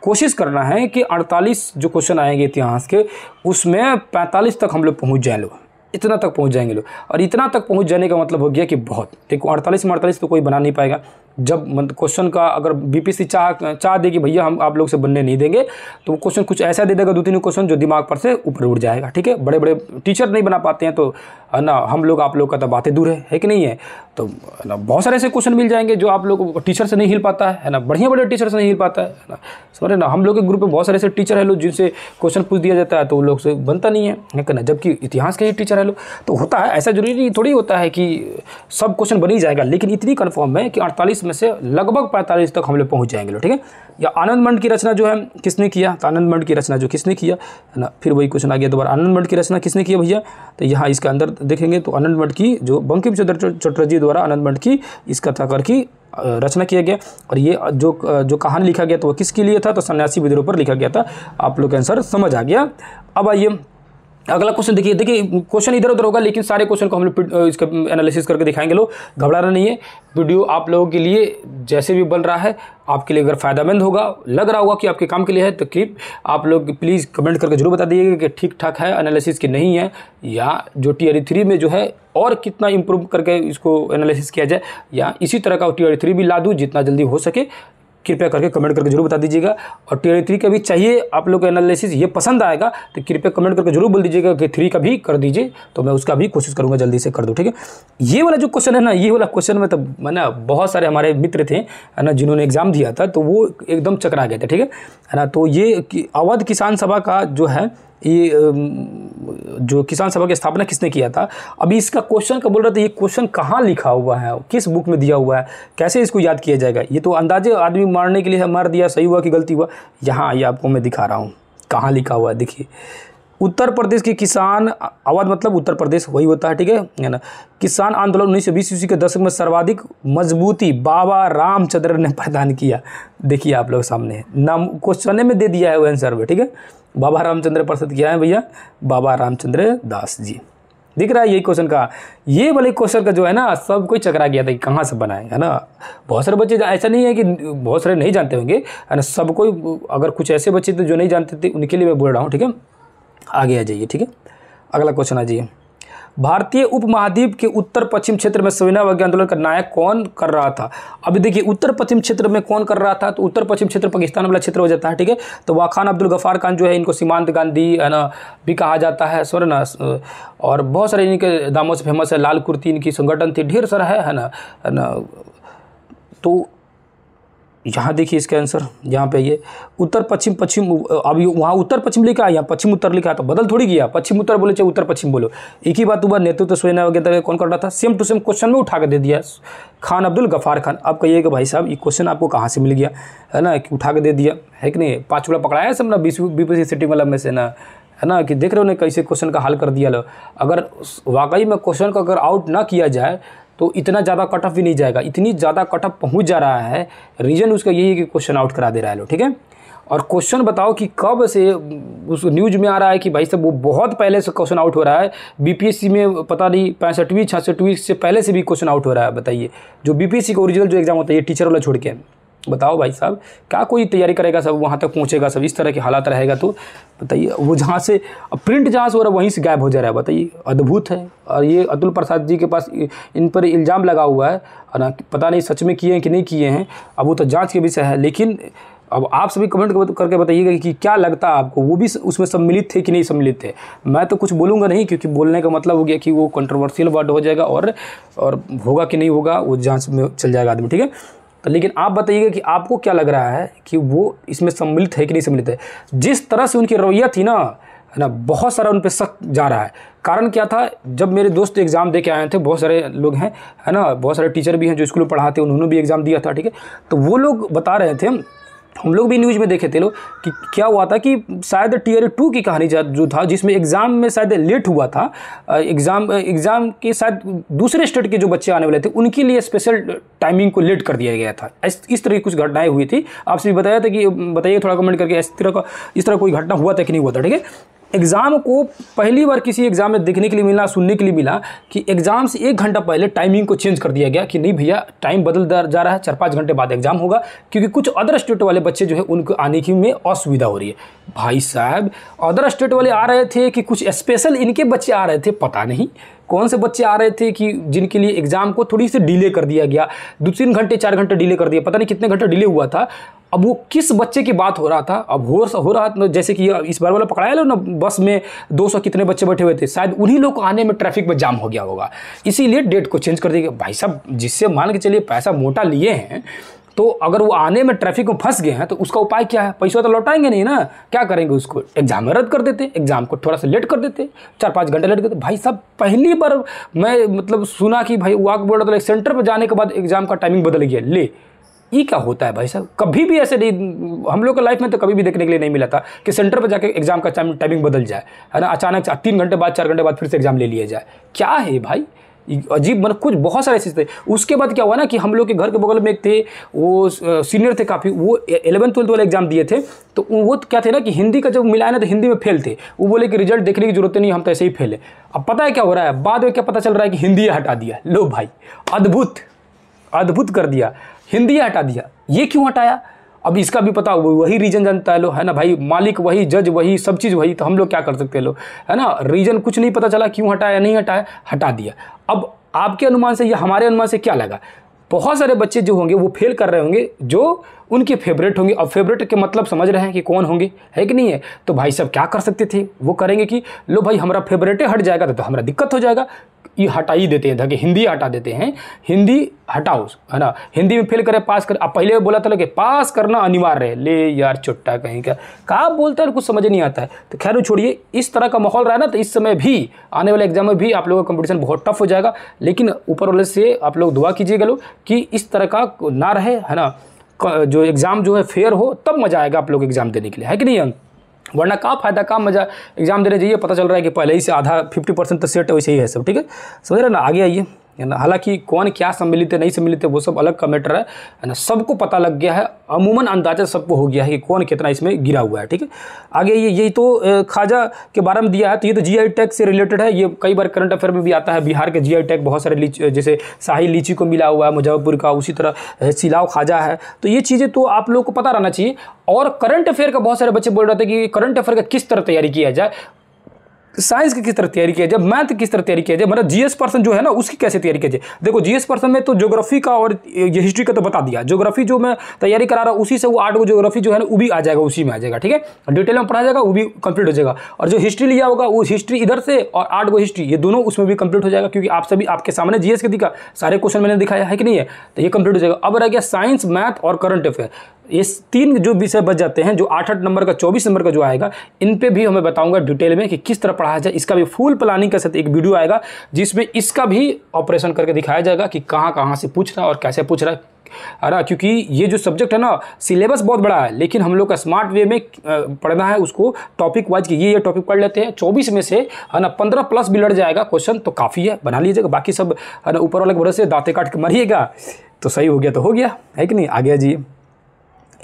कोशिश करना है कि अड़तालीस जो क्वेश्चन आएंगे इतिहास के उसमें पैंतालीस तक हम लोग पहुँच जाए लोग इतना तक पहुंच जाएंगे लोग और इतना तक पहुंच जाने का मतलब हो गया कि बहुत देखो अड़तालीस में अड़तालीस तो कोई बना नहीं पाएगा जब क्वेश्चन का अगर बीपीसी चाह चाह देगी भैया हम आप लोग से बनने नहीं देंगे तो क्वेश्चन कुछ ऐसा दे देगा दो तीन क्वेश्चन जो दिमाग पर से ऊपर उठ जाएगा ठीक है बड़े बड़े टीचर नहीं बना पाते हैं तो है ना हम लोग आप लोग का तो बातें दूर है है कि नहीं है तो ना बहुत सारे ऐसे क्वेश्चन मिल जाएंगे जो आप लोग टीचर से नहीं हिल पाता है ना बढ़िया बढ़िया टीचर से नहीं हिल पाता है ना समझ ना हम लोग के ग्रुप में बहुत सारे ऐसे टीचर है लोग जिनसे क्वेश्चन पूछ दिया जाता है तो वो लोग से बनता नहीं है है कि ना जबकि इतिहास के ही टीचर है लोग तो होता है ऐसा जरूरी थोड़ी होता है कि सब क्वेश्चन बन ही जाएगा लेकिन इतनी कन्फर्म है कि अड़तालीस में से लगभग पैंतालीस तक हम लोग पहुँच जाएंगे ठीक है या आनंद मंड की रचना जो है किसने किया तो आनंद मंड की रचना जो किसने किया है ना फिर वही क्वेश्चन आ गया दोबारा आनंद मंड की रचना किसने किया भैया तो यहाँ इसके अंदर देखेंगे तो आनंद मंड की जो बंकिम चंद्र चटर्जी द्वारा आनंद मंड की इस कथा कर की रचना किया गया और ये जो जो कहानी लिखा गया तो वो किसके लिए था तो सन्यासी विद्रोह पर लिखा गया था आप लोग का आंसर समझ आ गया अब आइए अगला क्वेश्चन देखिए देखिए क्वेश्चन इधर उधर होगा लेकिन सारे क्वेश्चन को हम लोग इसका एनालिसिस करके दिखाएंगे लोग घबराना नहीं है वीडियो आप लोगों के लिए जैसे भी बन रहा है आपके लिए अगर फ़ायदामंद होगा लग रहा होगा कि आपके काम के लिए है तो क्लिप आप लोग प्लीज़ कमेंट करके जरूर बता दीजिएगा कि ठीक ठाक है एनालिसिस की नहीं है या जो टी आर थ्री में जो है और कितना इम्प्रूव करके इसको एनालिसिस किया जाए या इसी तरह का टी आर थ्री भी ला दूँ जितना जल्दी हो सके कृपया करके कमेंट करके जरूर बता दीजिएगा और टी थ्री का भी चाहिए आप लोग का एनालिसिस ये पसंद आएगा तो कृपया कमेंट करके जरूर बोल दीजिएगा कि थ्री का भी कर दीजिए तो मैं उसका भी कोशिश करूँगा जल्दी से कर दूँ ठीक है ये वाला जो क्वेश्चन है ना ये वाला क्वेश्चन में तो है ना बहुत सारे हमारे मित्र थे है ना जिन्होंने एग्जाम दिया था तो वो एकदम चकरा गया था ठीक है ना तो ये अवध किसान सभा का जो है ये जो किसान सभा की स्थापना किसने किया था अभी इसका क्वेश्चन का बोल रहा था ये क्वेश्चन कहाँ लिखा हुआ है किस बुक में दिया हुआ है कैसे इसको याद किया जाएगा ये तो अंदाजे आदमी मारने के लिए मार दिया सही हुआ कि गलती हुआ यहाँ ये आपको मैं दिखा रहा हूँ कहाँ लिखा हुआ है देखिए उत्तर प्रदेश के किसान आवाज मतलब उत्तर प्रदेश वही होता है ठीक है ना किसान आंदोलन उन्नीस सौ बीस ईस्वी के दशक में सर्वाधिक मजबूती बाबा रामचंद्र ने प्रदान किया देखिए आप लोग सामने नाम क्वेश्चन में दे दिया है वो आंसर में ठीक है बाबा रामचंद्र प्रसिद्ध किया है भैया बाबा रामचंद्र दास जी दिख रहा है यही क्वेश्चन का ये वाले क्वेश्चन का जो है ना सब कोई चकरा गया था कि कहाँ से बनाए है ना बहुत सारे बच्चे ऐसा नहीं है कि बहुत सारे नहीं जानते होंगे है ना सबको अगर कुछ ऐसे बच्चे थे जो नहीं जानते थे उनके लिए मैं बोल रहा हूँ ठीक है आगे आ जाइए ठीक है अगला क्वेश्चन आ जाइए भारतीय उपमहाद्वीप के उत्तर पश्चिम क्षेत्र में सविनावज्ञ आंदोलन का नायक कौन कर रहा था अभी देखिए उत्तर पश्चिम क्षेत्र में कौन कर रहा था तो उत्तर पश्चिम क्षेत्र पाकिस्तान वाला क्षेत्र हो जाता है ठीक है तो वाखान अब्दुल गफार खान जो है इनको सीमांत गांधी है ना भी कहा जाता है सर ना और बहुत सारे इनके दामों से फेमस है लाल कुर्ती इनकी संगठन थी ढेर सारा है है ना है ना तो यहाँ देखिए इसका आंसर यहाँ पे ये उत्तर पश्चिम पश्चिम अब वहाँ उत्तर पश्चिम लिखा है यहाँ पश्चिम उत्तर लिखा है तो बदल थोड़ी गया पश्चिम उत्तर बोले चाहे उत्तर पश्चिम बोलो एक ही बात हुआ नेतृत्व तो स्वयं वगैरह कौन कर रहा था सेम टू सेम क्वेश्चन में उठा के दे दिया खान अब्दुल गफार खान आप कहिएगा भाई साहब ये क्वेश्चन आपको कहाँ से मिल गया है ना कि उठा के दे दिया है कि नहीं पाँच पाँचवा पकड़ाया सब ना बीस बीपीसी सिटी वाला में से ना है ना कि देख रहे हो ना कैसे क्वेश्चन का हल कर दिया लो अगर वाकई में क्वेश्चन को अगर आउट ना किया जाए तो इतना ज़्यादा कट ऑफ भी नहीं जाएगा इतनी ज़्यादा कट ऑफ पहुँच जा रहा है रीज़न उसका यही है कि क्वेश्चन आउट करा दे रहा है लोग ठीक है और क्वेश्चन बताओ कि कब से उस न्यूज़ में आ रहा है कि भाई साहब वो बहुत पहले से क्वेश्चन आउट हो रहा है बीपीएससी में पता नहीं पैंसठवीं छियासठवीं से पहले से भी क्वेश्चन आउट हो रहा है बताइए जो बीपीएससी का ओरिजिनल जो एग्ज़ाम होता है ये टीचर वाला छोड़ के बताओ भाई साहब क्या कोई तैयारी करेगा सब वहाँ तक पहुँचेगा सब इस तरह के हालात रहेगा तो बताइए वो जहाँ से प्रिंट जहाँ से हो रहा है वहीं से गायब हो जा रहा है बताइए अद्भुत है और ये अतुल प्रसाद जी के पास इन पर इल्ज़ाम लगा हुआ है और पता नहीं सच में किए हैं कि नहीं किए हैं अब वो तो जाँच के विषय है लेकिन अब आप सभी कमेंट करके बताइएगा कि क्या लगता है आपको वो भी उसमें सम्मिलित थे कि नहीं सम्मिलित थे मैं तो कुछ बोलूँगा नहीं क्योंकि बोलने का मतलब हो गया कि वो कंट्रोवर्शियल वर्ड हो जाएगा और और होगा कि नहीं होगा वो जांच में चल जाएगा आदमी ठीक है तो लेकिन आप बताइएगा कि आपको क्या लग रहा है कि वो इसमें सम्मिलित है कि नहीं सम्मिलित है जिस तरह से उनकी रवैया थी ना है ना बहुत सारा उन पर शक जा रहा है कारण क्या था जब मेरे दोस्त एग्ज़ाम दे के आए थे बहुत सारे लोग हैं है ना बहुत सारे टीचर भी हैं जो स्कूल में पढ़ाते हैं उन्होंने भी एग्ज़ाम दिया था ठीक है तो वो लोग बता रहे थे हम लोग भी न्यूज़ में देखे थे लोग कि क्या हुआ था कि शायद टीयर टू की कहानी जो था जिसमें एग्ज़ाम में शायद लेट हुआ था एग्ज़ाम एग्ज़ाम के शायद दूसरे स्टेट के जो बच्चे आने वाले थे उनके लिए स्पेशल टाइमिंग को लेट कर दिया गया था इस, इस तरह की कुछ घटनाएं हुई थी आपसे भी बताया था कि बताइए थोड़ा कमेंट करके इस तरह का इस तरह कोई घटना हुआ था कि नहीं हुआ था ठीक है एग्ज़ाम को पहली बार किसी एग्ज़ाम में देखने के लिए मिला सुनने के लिए मिला कि एग्ज़ाम से एक घंटा पहले टाइमिंग को चेंज कर दिया गया कि नहीं भैया टाइम बदल जा रहा है चार पाँच घंटे बाद एग्ज़ाम होगा क्योंकि कुछ अदर स्टेट वाले बच्चे जो है उनको आने की में असुविधा हो रही है भाई साहब अदर स्टेट वाले आ रहे थे कि कुछ स्पेशल इनके बच्चे आ रहे थे पता नहीं कौन से बच्चे आ रहे थे कि जिनके लिए एग्ज़ाम को थोड़ी सी डिले कर दिया गया दो तीन घंटे चार घंटे डिले कर दिया पता नहीं कितने घंटे डिले हुआ था अब वो किस बच्चे की बात हो रहा था अब हो हो रहा था जैसे कि इस बार वाला पकड़ाया लो ना बस में 200 कितने बच्चे बैठे हुए थे शायद उन्हीं लोग को आने में ट्रैफिक में जाम हो गया होगा इसीलिए डेट को चेंज कर दिया भाई साहब जिससे मान के चलिए पैसा मोटा लिए हैं तो अगर वो आने में ट्रैफिक में फंस गए हैं तो उसका उपाय क्या है पैसा तो लौटाएंगे नहीं ना क्या करेंगे उसको एग्जाम में रद्द कर देते एग्जाम को थोड़ा सा लेट कर देते चार पाँच घंटे लेट करते भाई साहब पहली बार मैं मतलब सुना कि भाई वाक बोर्ड मतलब सेंटर पर जाने के बाद एग्जाम का टाइमिंग बदल गया ले ये क्या होता है भाई साहब कभी भी ऐसे नहीं हम लोग के लाइफ में तो कभी भी देखने के लिए नहीं मिला था कि सेंटर पर जाके एग्जाम का टाइमिंग बदल जाए है ना अचानक तीन घंटे बाद चार घंटे बाद फिर से एग्जाम ले लिया जाए क्या है भाई अजीब मतलब कुछ बहुत सारे चीज़ थे उसके बाद क्या हुआ ना कि हम लोग के घर के बगल में एक थे वो सीनियर थे काफ़ी वो एलेवन ट्वेल्थ वाले एग्जाम दिए थे तो वो तो क्या थे ना कि हिंदी का जब मिलाया ना तो हिंदी में फेल थे वो बोले कि रिजल्ट देखने की जरूरत नहीं हम तो ऐसे ही फेल है अब पता है क्या हो रहा है बाद में क्या पता चल रहा है कि हिंदी हटा दिया लो भाई अद्भुत अद्भुत कर दिया हिंदी हटा दिया ये क्यों हटाया अब इसका भी पता वही रीजन जानता है लो है ना भाई मालिक वही जज वही सब चीज़ वही तो हम लोग क्या कर सकते हैं लो है ना रीजन कुछ नहीं पता चला क्यों हटाया नहीं हटाया हटा दिया अब आपके अनुमान से या हमारे अनुमान से क्या लगा बहुत सारे बच्चे जो होंगे वो फेल कर रहे होंगे जो उनके फेवरेट होंगे अब फेवरेट के मतलब समझ रहे हैं कि कौन होंगे है कि नहीं है तो भाई साहब क्या कर सकते थे वो करेंगे कि लो भाई हमारा फेवरेट हट जाएगा तो, तो हमारा दिक्कत हो जाएगा ये हटा ही देते हैं ताकि हिंदी हटा देते हैं हिंदी हटाओ है ना हिंदी में फेल करे पास कर अब पहले बोला था लोग पास करना अनिवार्य है ले यार चुट्टा कहीं का कहा बोलता है कुछ समझ नहीं आता है तो खैर छोड़िए इस तरह का माहौल रहा ना तो इस समय भी आने वाले एग्जाम में भी आप लोगों का कंपटीशन बहुत टफ हो जाएगा लेकिन ऊपर वाले से आप लोग दुआ कीजिएगा लोग कि इस तरह का ना रहे है ना जो एग्ज़ाम जो है फेयर हो तब मज़ा आएगा आप लोग एग्ज़ाम देने के लिए है कि नहीं अंक वरना का फायदा का मजा एग्जाम देने जाइए पता चल रहा है कि पहले ही से आधा फिफ्टी परसेंट तो सेट वैसे ही है सब ठीक है समझ रहे ना आगे आइए हालांकि कौन क्या सम्मिलित है नहीं सम्मिलित है वो सब अलग का मैटर है ना सबको पता लग गया है अमूमन अंदाजा सबको हो गया है कि कौन कितना इसमें गिरा हुआ है ठीक है आगे ये यही तो खाजा के बारे में दिया है तो ये तो जीआई टैग से रिलेटेड है ये कई बार करंट अफेयर में भी आता है बिहार के जीआई टैग बहुत सारे जैसे शाही लीची को मिला हुआ है मुजफ्फरपुर का उसी तरह सिलाव खाजा है तो ये चीज़ें तो आप लोग को पता रहना चाहिए और करंट अफेयर का बहुत सारे बच्चे बोल रहे थे कि करंट अफेयर का किस तरह तैयारी किया जाए साइंस की किस तरह तैयारी किया जाए मैथ किस तरह तैयारी किया जाए मतलब जीएस पर्सन जो है ना उसकी कैसे तैयारी किया जाए देखो जीएस पर्सन में तो ज्योग्राफी का और ये हिस्ट्री का तो बता दिया ज्योग्राफी जो मैं तैयारी करा रहा हूँ उसी से वो आर्ट को जोग्राफी जो है ना वो भी आ जाएगा उसी में आ जाएगा ठीक है डिटेल में पढ़ा जाएगा वो भी कंप्लीट हो जाएगा और जो हिस्ट्री लिया होगा वो हिस्ट्री इधर से और आर्ट को हिस्ट्री ये दोनों उसमें भी कंप्लीट हो जाएगा क्योंकि आप सभी आपके सामने जीएस के दिखा सारे क्वेश्चन मैंने दिखाया है कि नहीं है तो ये कंप्लीट हो जाएगा अब रह गया साइंस मैथ और करंट अफेयर ये तीन जो विषय बच जाते हैं जो आठ आठ नंबर का चौबीस नंबर का जो आएगा इन पे भी हमें बताऊंगा डिटेल में कि किस तरह पढ़ाया जाए इसका भी फुल प्लानिंग के साथ एक वीडियो आएगा जिसमें इसका भी ऑपरेशन करके दिखाया जाएगा कि कहाँ कहाँ से पूछ रहा है और कैसे पूछ रहा है है ना क्योंकि ये जो सब्जेक्ट है ना सिलेबस बहुत बड़ा है लेकिन हम लोग का स्मार्ट वे में पढ़ना है उसको टॉपिक वाइज कि ये ये टॉपिक पढ़ लेते हैं चौबीस में से है ना पंद्रह प्लस भी लड़ जाएगा क्वेश्चन तो काफ़ी है बना लीजिएगा बाकी सब है ना ऊपर वाले भरोसे दाँतें काट के मरिएगा तो सही हो गया तो हो गया है कि नहीं आ गया जी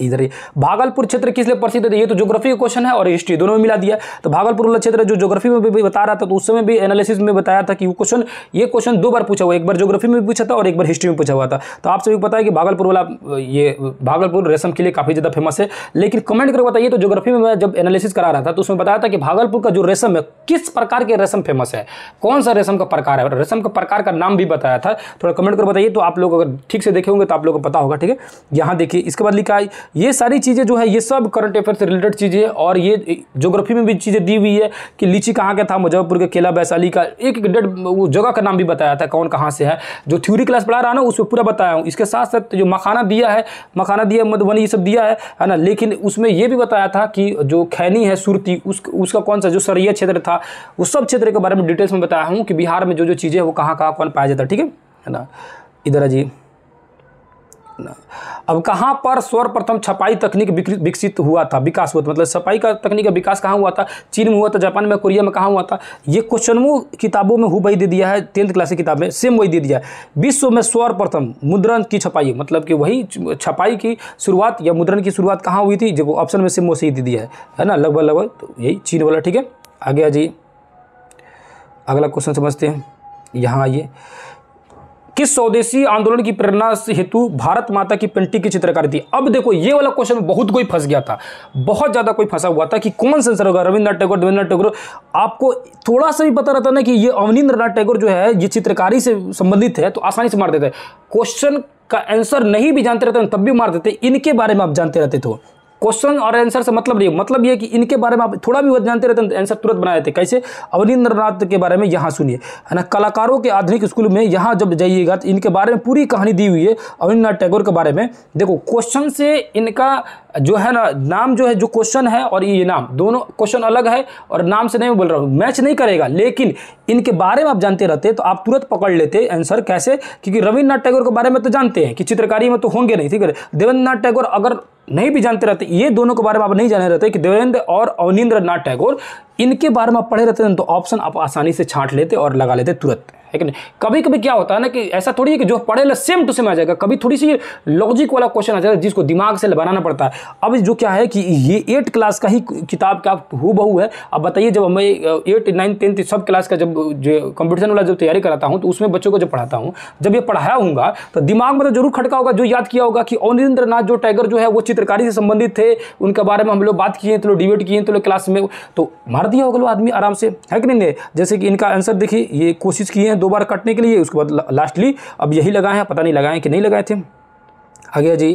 इधर ही भागलपुर क्षेत्र किस लिए प्रसिद्ध है ये तो ज्योग्राफी का क्वेश्चन है और हिस्ट्री दोनों में मिला दिया तो भागलपुर वाला क्षेत्र जो ज्योग्राफी में भी बता रहा था तो उस समय भी एनालिसिस में बताया था कि वो क्वेश्चन ये क्वेश्चन दो बार पूछा हुआ एक बार ज्योग्राफी में पूछा था और एक बार हिस्ट्री में पूछा हुआ था तो आप सभी को पता है कि भागलपुर वाला ये भागलपुर रेशम के लिए काफ़ी ज़्यादा फेमस है लेकिन कमेंट करके बताइए तो ज्योग्राफी में मैं जब एनालिसिस करा रहा था तो उसमें बताया था कि भागलपुर का जो रेशम है किस प्रकार के रेशम फेमस है कौन सा रेशम का प्रकार है रेशम का प्रकार का नाम भी बताया था थोड़ा कमेंट कर बताइए तो आप लोग अगर ठीक से देखे होंगे तो आप लोग को पता होगा ठीक है यहाँ देखिए इसके बाद लिखा है ये सारी चीज़ें जो है ये सब करंट अफेयर से रिलेटेड चीज़ें और ये जोग्राफी में भी चीज़ें दी हुई है कि लीची कहाँ का था मुजफ्फरपुर के केला वैशाली का एक एक डेट जगह का नाम भी बताया था कौन कहाँ से है जो थ्योरी क्लास पढ़ा रहा ना उसमें पूरा बताया हूँ इसके साथ साथ जो मखाना दिया है मखाना दिया मधुबनी ये सब दिया है है ना लेकिन उसमें यह भी बताया था कि जो खैनी है सुरती उस उसका कौन सा जो सरैया क्षेत्र था उस सब क्षेत्र के बारे में डिटेल्स में बताया हूँ कि बिहार में जो जो चीज़ें हैं वो कहाँ कहाँ कौन पाया जाता है ठीक है है ना इधर जी अब कहाँ पर सर्वप्रथम छपाई तकनीक विकसित हुआ था विकास हुआ था मतलब छपाई का तकनीक का विकास कहाँ हुआ था चीन में हुआ था जापान में कोरिया में कहाँ हुआ था ये क्वेश्चन वो किताबों में हु वही दे दिया है टेंथ क्लास की किताब में सेम वही दे दिया है विश्व में सर्वप्रथम मुद्रण की छपाई मतलब कि वही छपाई की शुरुआत या मुद्रण की शुरुआत कहाँ हुई थी जब ऑप्शन में सेम वैसे ही दे दिया है है ना लगभग लगभग तो यही चीन वाला ठीक है आगे आ जाइए अगला क्वेश्चन समझते हैं यहाँ आइए किस स्वदेशी आंदोलन की प्रेरणा हेतु भारत माता की पेंटिंग की चित्रकारी थी अब देखो ये वाला क्वेश्चन बहुत कोई फंस गया था बहुत ज़्यादा कोई फंसा हुआ था कि कौन सा आंसर होगा रविंद्रनाथ टैगोर देवेंद्रनाथ टैगोर आपको थोड़ा सा भी पता रहता ना कि ये अवनीन्द्रनाथ टैगोर जो है ये चित्रकारी से संबंधित है तो आसानी से मार देते हैं क्वेश्चन का आंसर नहीं भी जानते रहते तब भी मार देते इनके बारे में आप जानते रहते थे तो। क्वेश्चन और आंसर से मतलब नहीं मतलब ये कि इनके बारे में आप थोड़ा भी जानते रहते हैं तो आंसर तुरंत बना देते कैसे अवनीन्द्र के बारे में यहाँ सुनिए है ना कलाकारों के आधुनिक स्कूल में यहाँ जब जाइएगा तो इनके बारे में पूरी कहानी दी हुई है अवनीन्द्र टैगोर के बारे में देखो क्वेश्चन से इनका जो है ना नाम जो है जो क्वेश्चन है और ये नाम दोनों क्वेश्चन अलग है और नाम से नहीं बोल रहा हूँ मैच नहीं करेगा लेकिन इनके बारे में आप जानते रहते तो आप तुरंत पकड़ लेते आंसर कैसे क्योंकि रविन्द्रनाथ टैगोर के बारे में तो जानते हैं कि चित्रकारी में तो होंगे नहीं ठीक है देवेंद्र नाथ टैगोर अगर नहीं भी जानते रहते ये दोनों के बारे में आप नहीं जाने रहते कि देवेंद्र और अवनिंद्र नाथ टैगोर इनके बारे में पढ़े रहते हैं तो ऑप्शन आप आसानी से छाँट लेते और लगा लेते तुरंत है कि नहीं कभी कभी क्या होता है ना कि ऐसा थोड़ी है कि जो पढ़े सेम टू सेम आ जाएगा कभी थोड़ी सी लॉजिक वाला क्वेश्चन आ जाएगा जिसको दिमाग से बनाना पड़ता है अब जो क्या है कि ये एट क्लास का ही किताब का हु बहु है अब बताइए जब मैं एट नाइन टेंथ सब क्लास का जब जो कंपटीशन वाला जब तैयारी कराता हूँ तो उसमें बच्चों को जब पढ़ाता हूँ जब ये पढ़ाया हूँगा तो दिमाग में तो जरूर खटका होगा जो याद किया होगा कि औनिंद्र नाथ जो टाइगर जो है वो चित्रकारी से संबंधित थे उनके बारे में हम लोग बात किए तो लोग डिबेट किए तो लोग क्लास में तो मार दिया होगा आदमी आराम से है कि नहीं जैसे कि इनका आंसर देखिए ये कोशिश किए हैं दो बार काटने के लिए उसके बाद लास्टली अब यही लगाए हैं पता नहीं लगाए कि नहीं लगाए थे आगे जी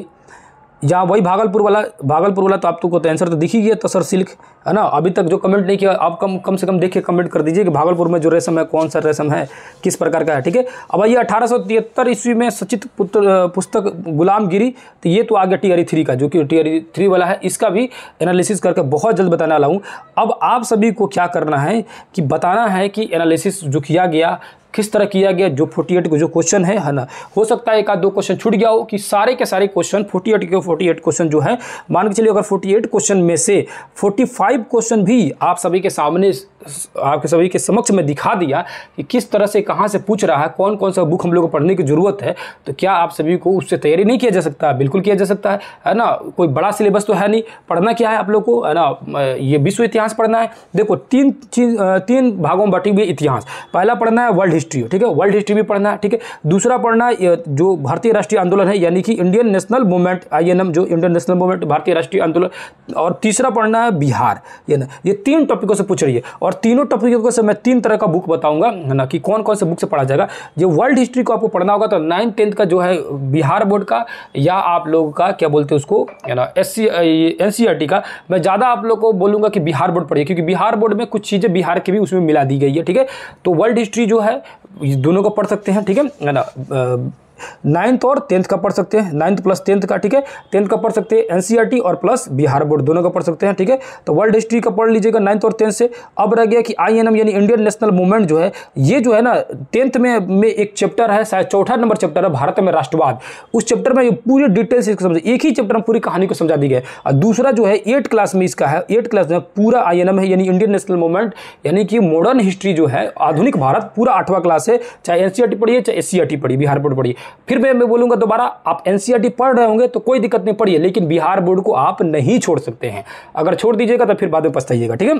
या वही भागलपुर वाला भागलपुर वाला तो आप तो आंसर तो दिख ही गया तसर सिल्क है ना अभी तक जो कमेंट नहीं किया आप कम कम से कम देखिए कमेंट कर दीजिए कि भागलपुर में जो रेशम है कौन सा रेशम है किस प्रकार का है ठीक है अब आइए अठारह सौ तिहत्तर ईस्वी में सचित पुत्र पुस्तक गुलाम गिरी तो ये तो आ गया टी थ्री का जो कि टी थ्री वाला है इसका भी एनालिसिस करके बहुत जल्द बताने वाला हूँ अब आप सभी को क्या करना है कि बताना है कि एनालिसिस जो किया गया किस तरह किया गया जो फोर्टी एट जो क्वेश्चन है है ना हो सकता है एक आध दो क्वेश्चन छूट गया हो कि सारे के सारे क्वेश्चन फोर्टी एट के फोर्टी एट क्वेश्चन जो है मान के चलिए अगर फोर्टी एट क्वेश्चन में से फोर्टी फाइव क्वेश्चन भी आप सभी के सामने आपके सभी के समक्ष में दिखा दिया कि किस तरह से कहाँ से पूछ रहा है कौन कौन सा बुक हम लोग को पढ़ने की ज़रूरत है तो क्या आप सभी को उससे तैयारी नहीं किया जा सकता बिल्कुल किया जा सकता है है ना कोई बड़ा सिलेबस तो है नहीं पढ़ना क्या है आप लोग को है ना ये विश्व इतिहास पढ़ना है देखो तीन तीन भागों में बटी हुई इतिहास पहला पढ़ना है वर्ल्ड हिस्ट्री ठीक है वर्ल्ड हिस्ट्री भी पढ़ना है ठीक है दूसरा पढ़ना जो भारतीय राष्ट्रीय आंदोलन है यानी कि इंडियन नेशनल मूवमेंट आई जो इंडियन नेशनल मूवमेंट भारतीय राष्ट्रीय आंदोलन और तीसरा पढ़ना है बिहार ये ना ये तीन टॉपिकों से पूछ रही है और तीनों टॉपिकों से मैं तीन तरह का बुक बताऊंगा ना कि कौन कौन से बुक से पढ़ा जाएगा जो वर्ल्ड हिस्ट्री को आपको पढ़ना होगा तो नाइन टेंथ का जो है बिहार बोर्ड का या आप लोगों का क्या बोलते हैं उसको ना एस सी e का मैं ज़्यादा आप लोग को बोलूँगा कि बिहार बोर्ड पढ़िए क्योंकि बिहार बोर्ड में कुछ चीज़ें बिहार की भी उसमें मिला दी गई है ठीक है तो वर्ल्ड हिस्ट्री जो है दोनों को पढ़ सकते हैं ठीक है ना नाइन्थ और टेंथ का पढ़ सकते हैं नाइन्थ प्लस टेंथ का ठीक है टेंथ का पढ़ सकते हैं एनसीईआरटी और प्लस बिहार बोर्ड दोनों का पढ़ सकते हैं ठीक है तो वर्ल्ड हिस्ट्री का पढ़ लीजिएगा नाइन्थ और टेंथ से अब रह गया कि आईएनएम यानी इंडियन नेशनल मूवमेंट जो है ये जो है ना टेंथ में में एक चैप्टर है शायद चौथा नंबर चैप्टर है भारत में राष्ट्रवाद उस चैप्टर में पूरे डिटेल्स इसको समझ एक ही चैप्टर में पूरी कहानी को समझा दी गई और दूसरा जो है एट क्लास में इसका है एट क्लास में पूरा आई है यानी इंडियन नेशनल मूवमेंट यानी कि मॉडर्न हिस्ट्री जो है आधुनिक भारत पूरा आठवां क्लास है चाहे एन पढ़िए चाहे एस पढ़िए बिहार बोर्ड पढ़िए फिर मैं मैं बोलूँगा दोबारा आप एन e पढ़ रहे होंगे तो कोई दिक्कत नहीं है लेकिन बिहार बोर्ड को आप नहीं छोड़ सकते हैं अगर छोड़ दीजिएगा तो फिर बाद में पछताइएगा ठीक है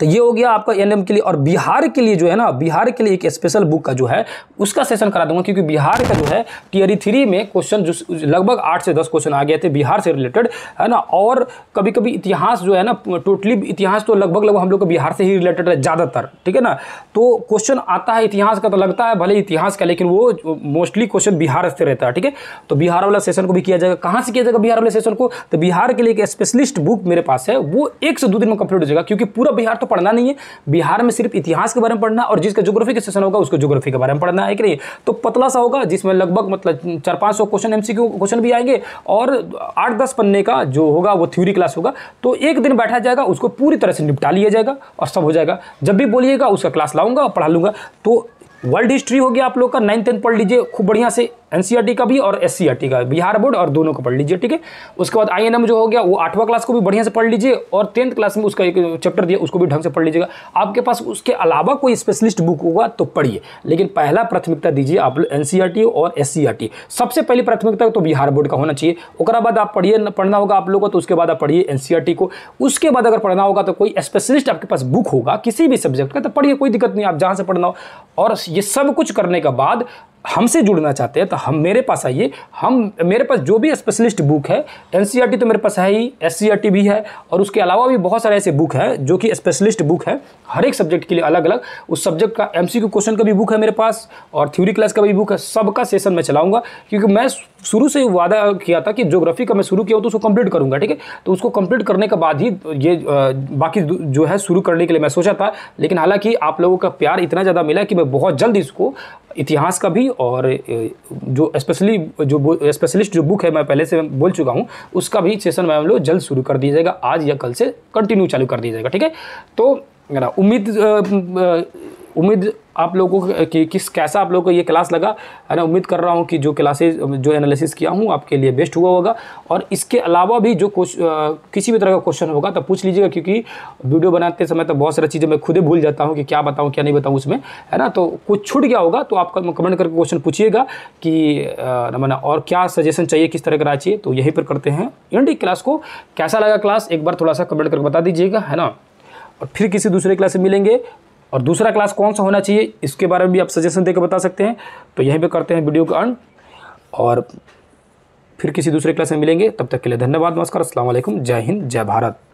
तो ये हो गया आपका एन के लिए और बिहार के लिए जो है ना बिहार के लिए एक स्पेशल बुक का जो है उसका सेशन करा दूंगा क्योंकि बिहार का जो है टीयरी थ्री में क्वेश्चन जो लगभग आठ से दस क्वेश्चन आ गए थे बिहार से रिलेटेड है ना और कभी कभी इतिहास जो है ना टोटली इतिहास तो लगभग लगभग हम लोग को बिहार से ही रिलेटेड है ज़्यादातर ठीक है ना तो क्वेश्चन आता है इतिहास का तो लगता है भले इतिहास का लेकिन वो मोस्टली क्वेश्चन बिहार से रहता है ठीक है तो बिहार वाला सेशन को भी किया जाएगा कहाँ से किया जाएगा बिहार वाले सेशन को तो बिहार के लिए एक स्पेशलिस्ट बुक मेरे पास है वो एक से दो दिन में कंप्लीट हो जाएगा क्योंकि पूरा बिहार तो पढ़ना नहीं है बिहार में सिर्फ इतिहास के बारे में पढ़ना और जिसका जोग्राफी सेशन होगा उसको जोग्राफी के बारे में पढ़ना है कि नहीं तो पतला सा होगा जिसमें लगभग मतलब चार पाँच सौ क्वेश्चन एम क्वेश्चन भी आएंगे और आठ दस पन्ने का जो होगा वो थ्योरी क्लास होगा तो एक दिन बैठा जाएगा उसको पूरी तरह से निपटा लिया जाएगा और सब हो जाएगा जब भी बोलिएगा उसका क्लास लाऊंगा और पढ़ा लूंगा तो वर्ल्ड हिस्ट्री हो गया आप लोग का नाइन टेंथ पढ़ लीजिए खूब बढ़िया से एनसीईआरटी e का भी और एससीईआरटी e का बिहार बोर्ड और दोनों को पढ़ लीजिए ठीक है उसके बाद आईएनएम जो हो गया वो आठवां क्लास को भी बढ़िया से पढ़ लीजिए और टेंथ क्लास में उसका एक चैप्टर दिया उसको भी ढंग से पढ़ लीजिएगा आपके पास उसके अलावा कोई स्पेशलिस्ट बुक होगा तो पढ़िए लेकिन पहला प्राथमिकता दीजिए आप एन e और एस सबसे पहली प्राथमिकता तो बिहार बोर्ड का होना चाहिए उसके बाद आप पढ़िए पढ़ना होगा आप लोगों को तो उसके बाद आप पढ़िए एन को उसके बाद अगर पढ़ना होगा तो कोई स्पेशलिस्ट आपके पास बुक होगा किसी भी सब्जेक्ट का तो पढ़िए कोई दिक्कत नहीं आप जहाँ से पढ़ना हो और ये सब कुछ करने के बाद हमसे जुड़ना चाहते हैं तो हम मेरे पास आइए हम मेरे पास जो भी स्पेशलिस्ट बुक है एन e तो मेरे पास है ही एस e भी है और उसके अलावा भी बहुत सारे ऐसे बुक हैं जो कि स्पेशलिस्ट बुक है हर एक सब्जेक्ट के लिए अलग अलग उस सब्जेक्ट का एम क्वेश्चन का भी बुक है मेरे पास और थ्योरी क्लास का भी बुक है सबका सेशन मैं चलाऊँगा क्योंकि मैं शुरू से वादा किया था कि जोग्राफी का मैं शुरू किया तो उसको कंप्लीट करूँगा ठीक है तो उसको कंप्लीट करने के बाद ही ये बाकी जो है शुरू करने के लिए मैं सोचा था लेकिन हालाँकि आप लोगों का प्यार इतना ज़्यादा मिला कि मैं बहुत जल्द इसको इतिहास का भी की और जो स्पेशली जो स्पेशलिस्ट जो बुक है मैं पहले से बोल चुका हूँ उसका भी सेशन मैम लोग जल्द शुरू कर दिया जाएगा आज या कल से कंटिन्यू चालू कर दिया जाएगा ठीक है तो उम्मीद उम्मीद आप लोगों की किस कैसा आप लोगों को ये क्लास लगा है ना उम्मीद कर रहा हूँ कि जो क्लासेज जो एनालिसिस किया हूँ आपके लिए बेस्ट हुआ होगा और इसके अलावा भी जो कुछ किसी भी तरह का क्वेश्चन होगा तो पूछ लीजिएगा क्योंकि वीडियो बनाते समय तो बहुत सारी चीज़ें मैं खुद ही भूल जाता हूँ कि क्या बताऊँ क्या नहीं बताऊँ उसमें है ना तो कुछ छूट गया होगा तो आप कमेंट करके क्वेश्चन पूछिएगा कि मैंने और क्या सजेशन चाहिए किस तरह का चाहिए तो यहीं पर करते हैं एंड क्लास को कैसा लगा क्लास एक बार थोड़ा सा कमेंट करके बता दीजिएगा है ना और फिर किसी दूसरे क्लास से मिलेंगे और दूसरा क्लास कौन सा होना चाहिए इसके बारे में भी आप सजेशन देकर बता सकते हैं तो यहीं पे करते हैं वीडियो का अंत और फिर किसी दूसरे क्लास में मिलेंगे तब तक के लिए धन्यवाद नमस्कार असलम जय हिंद जय भारत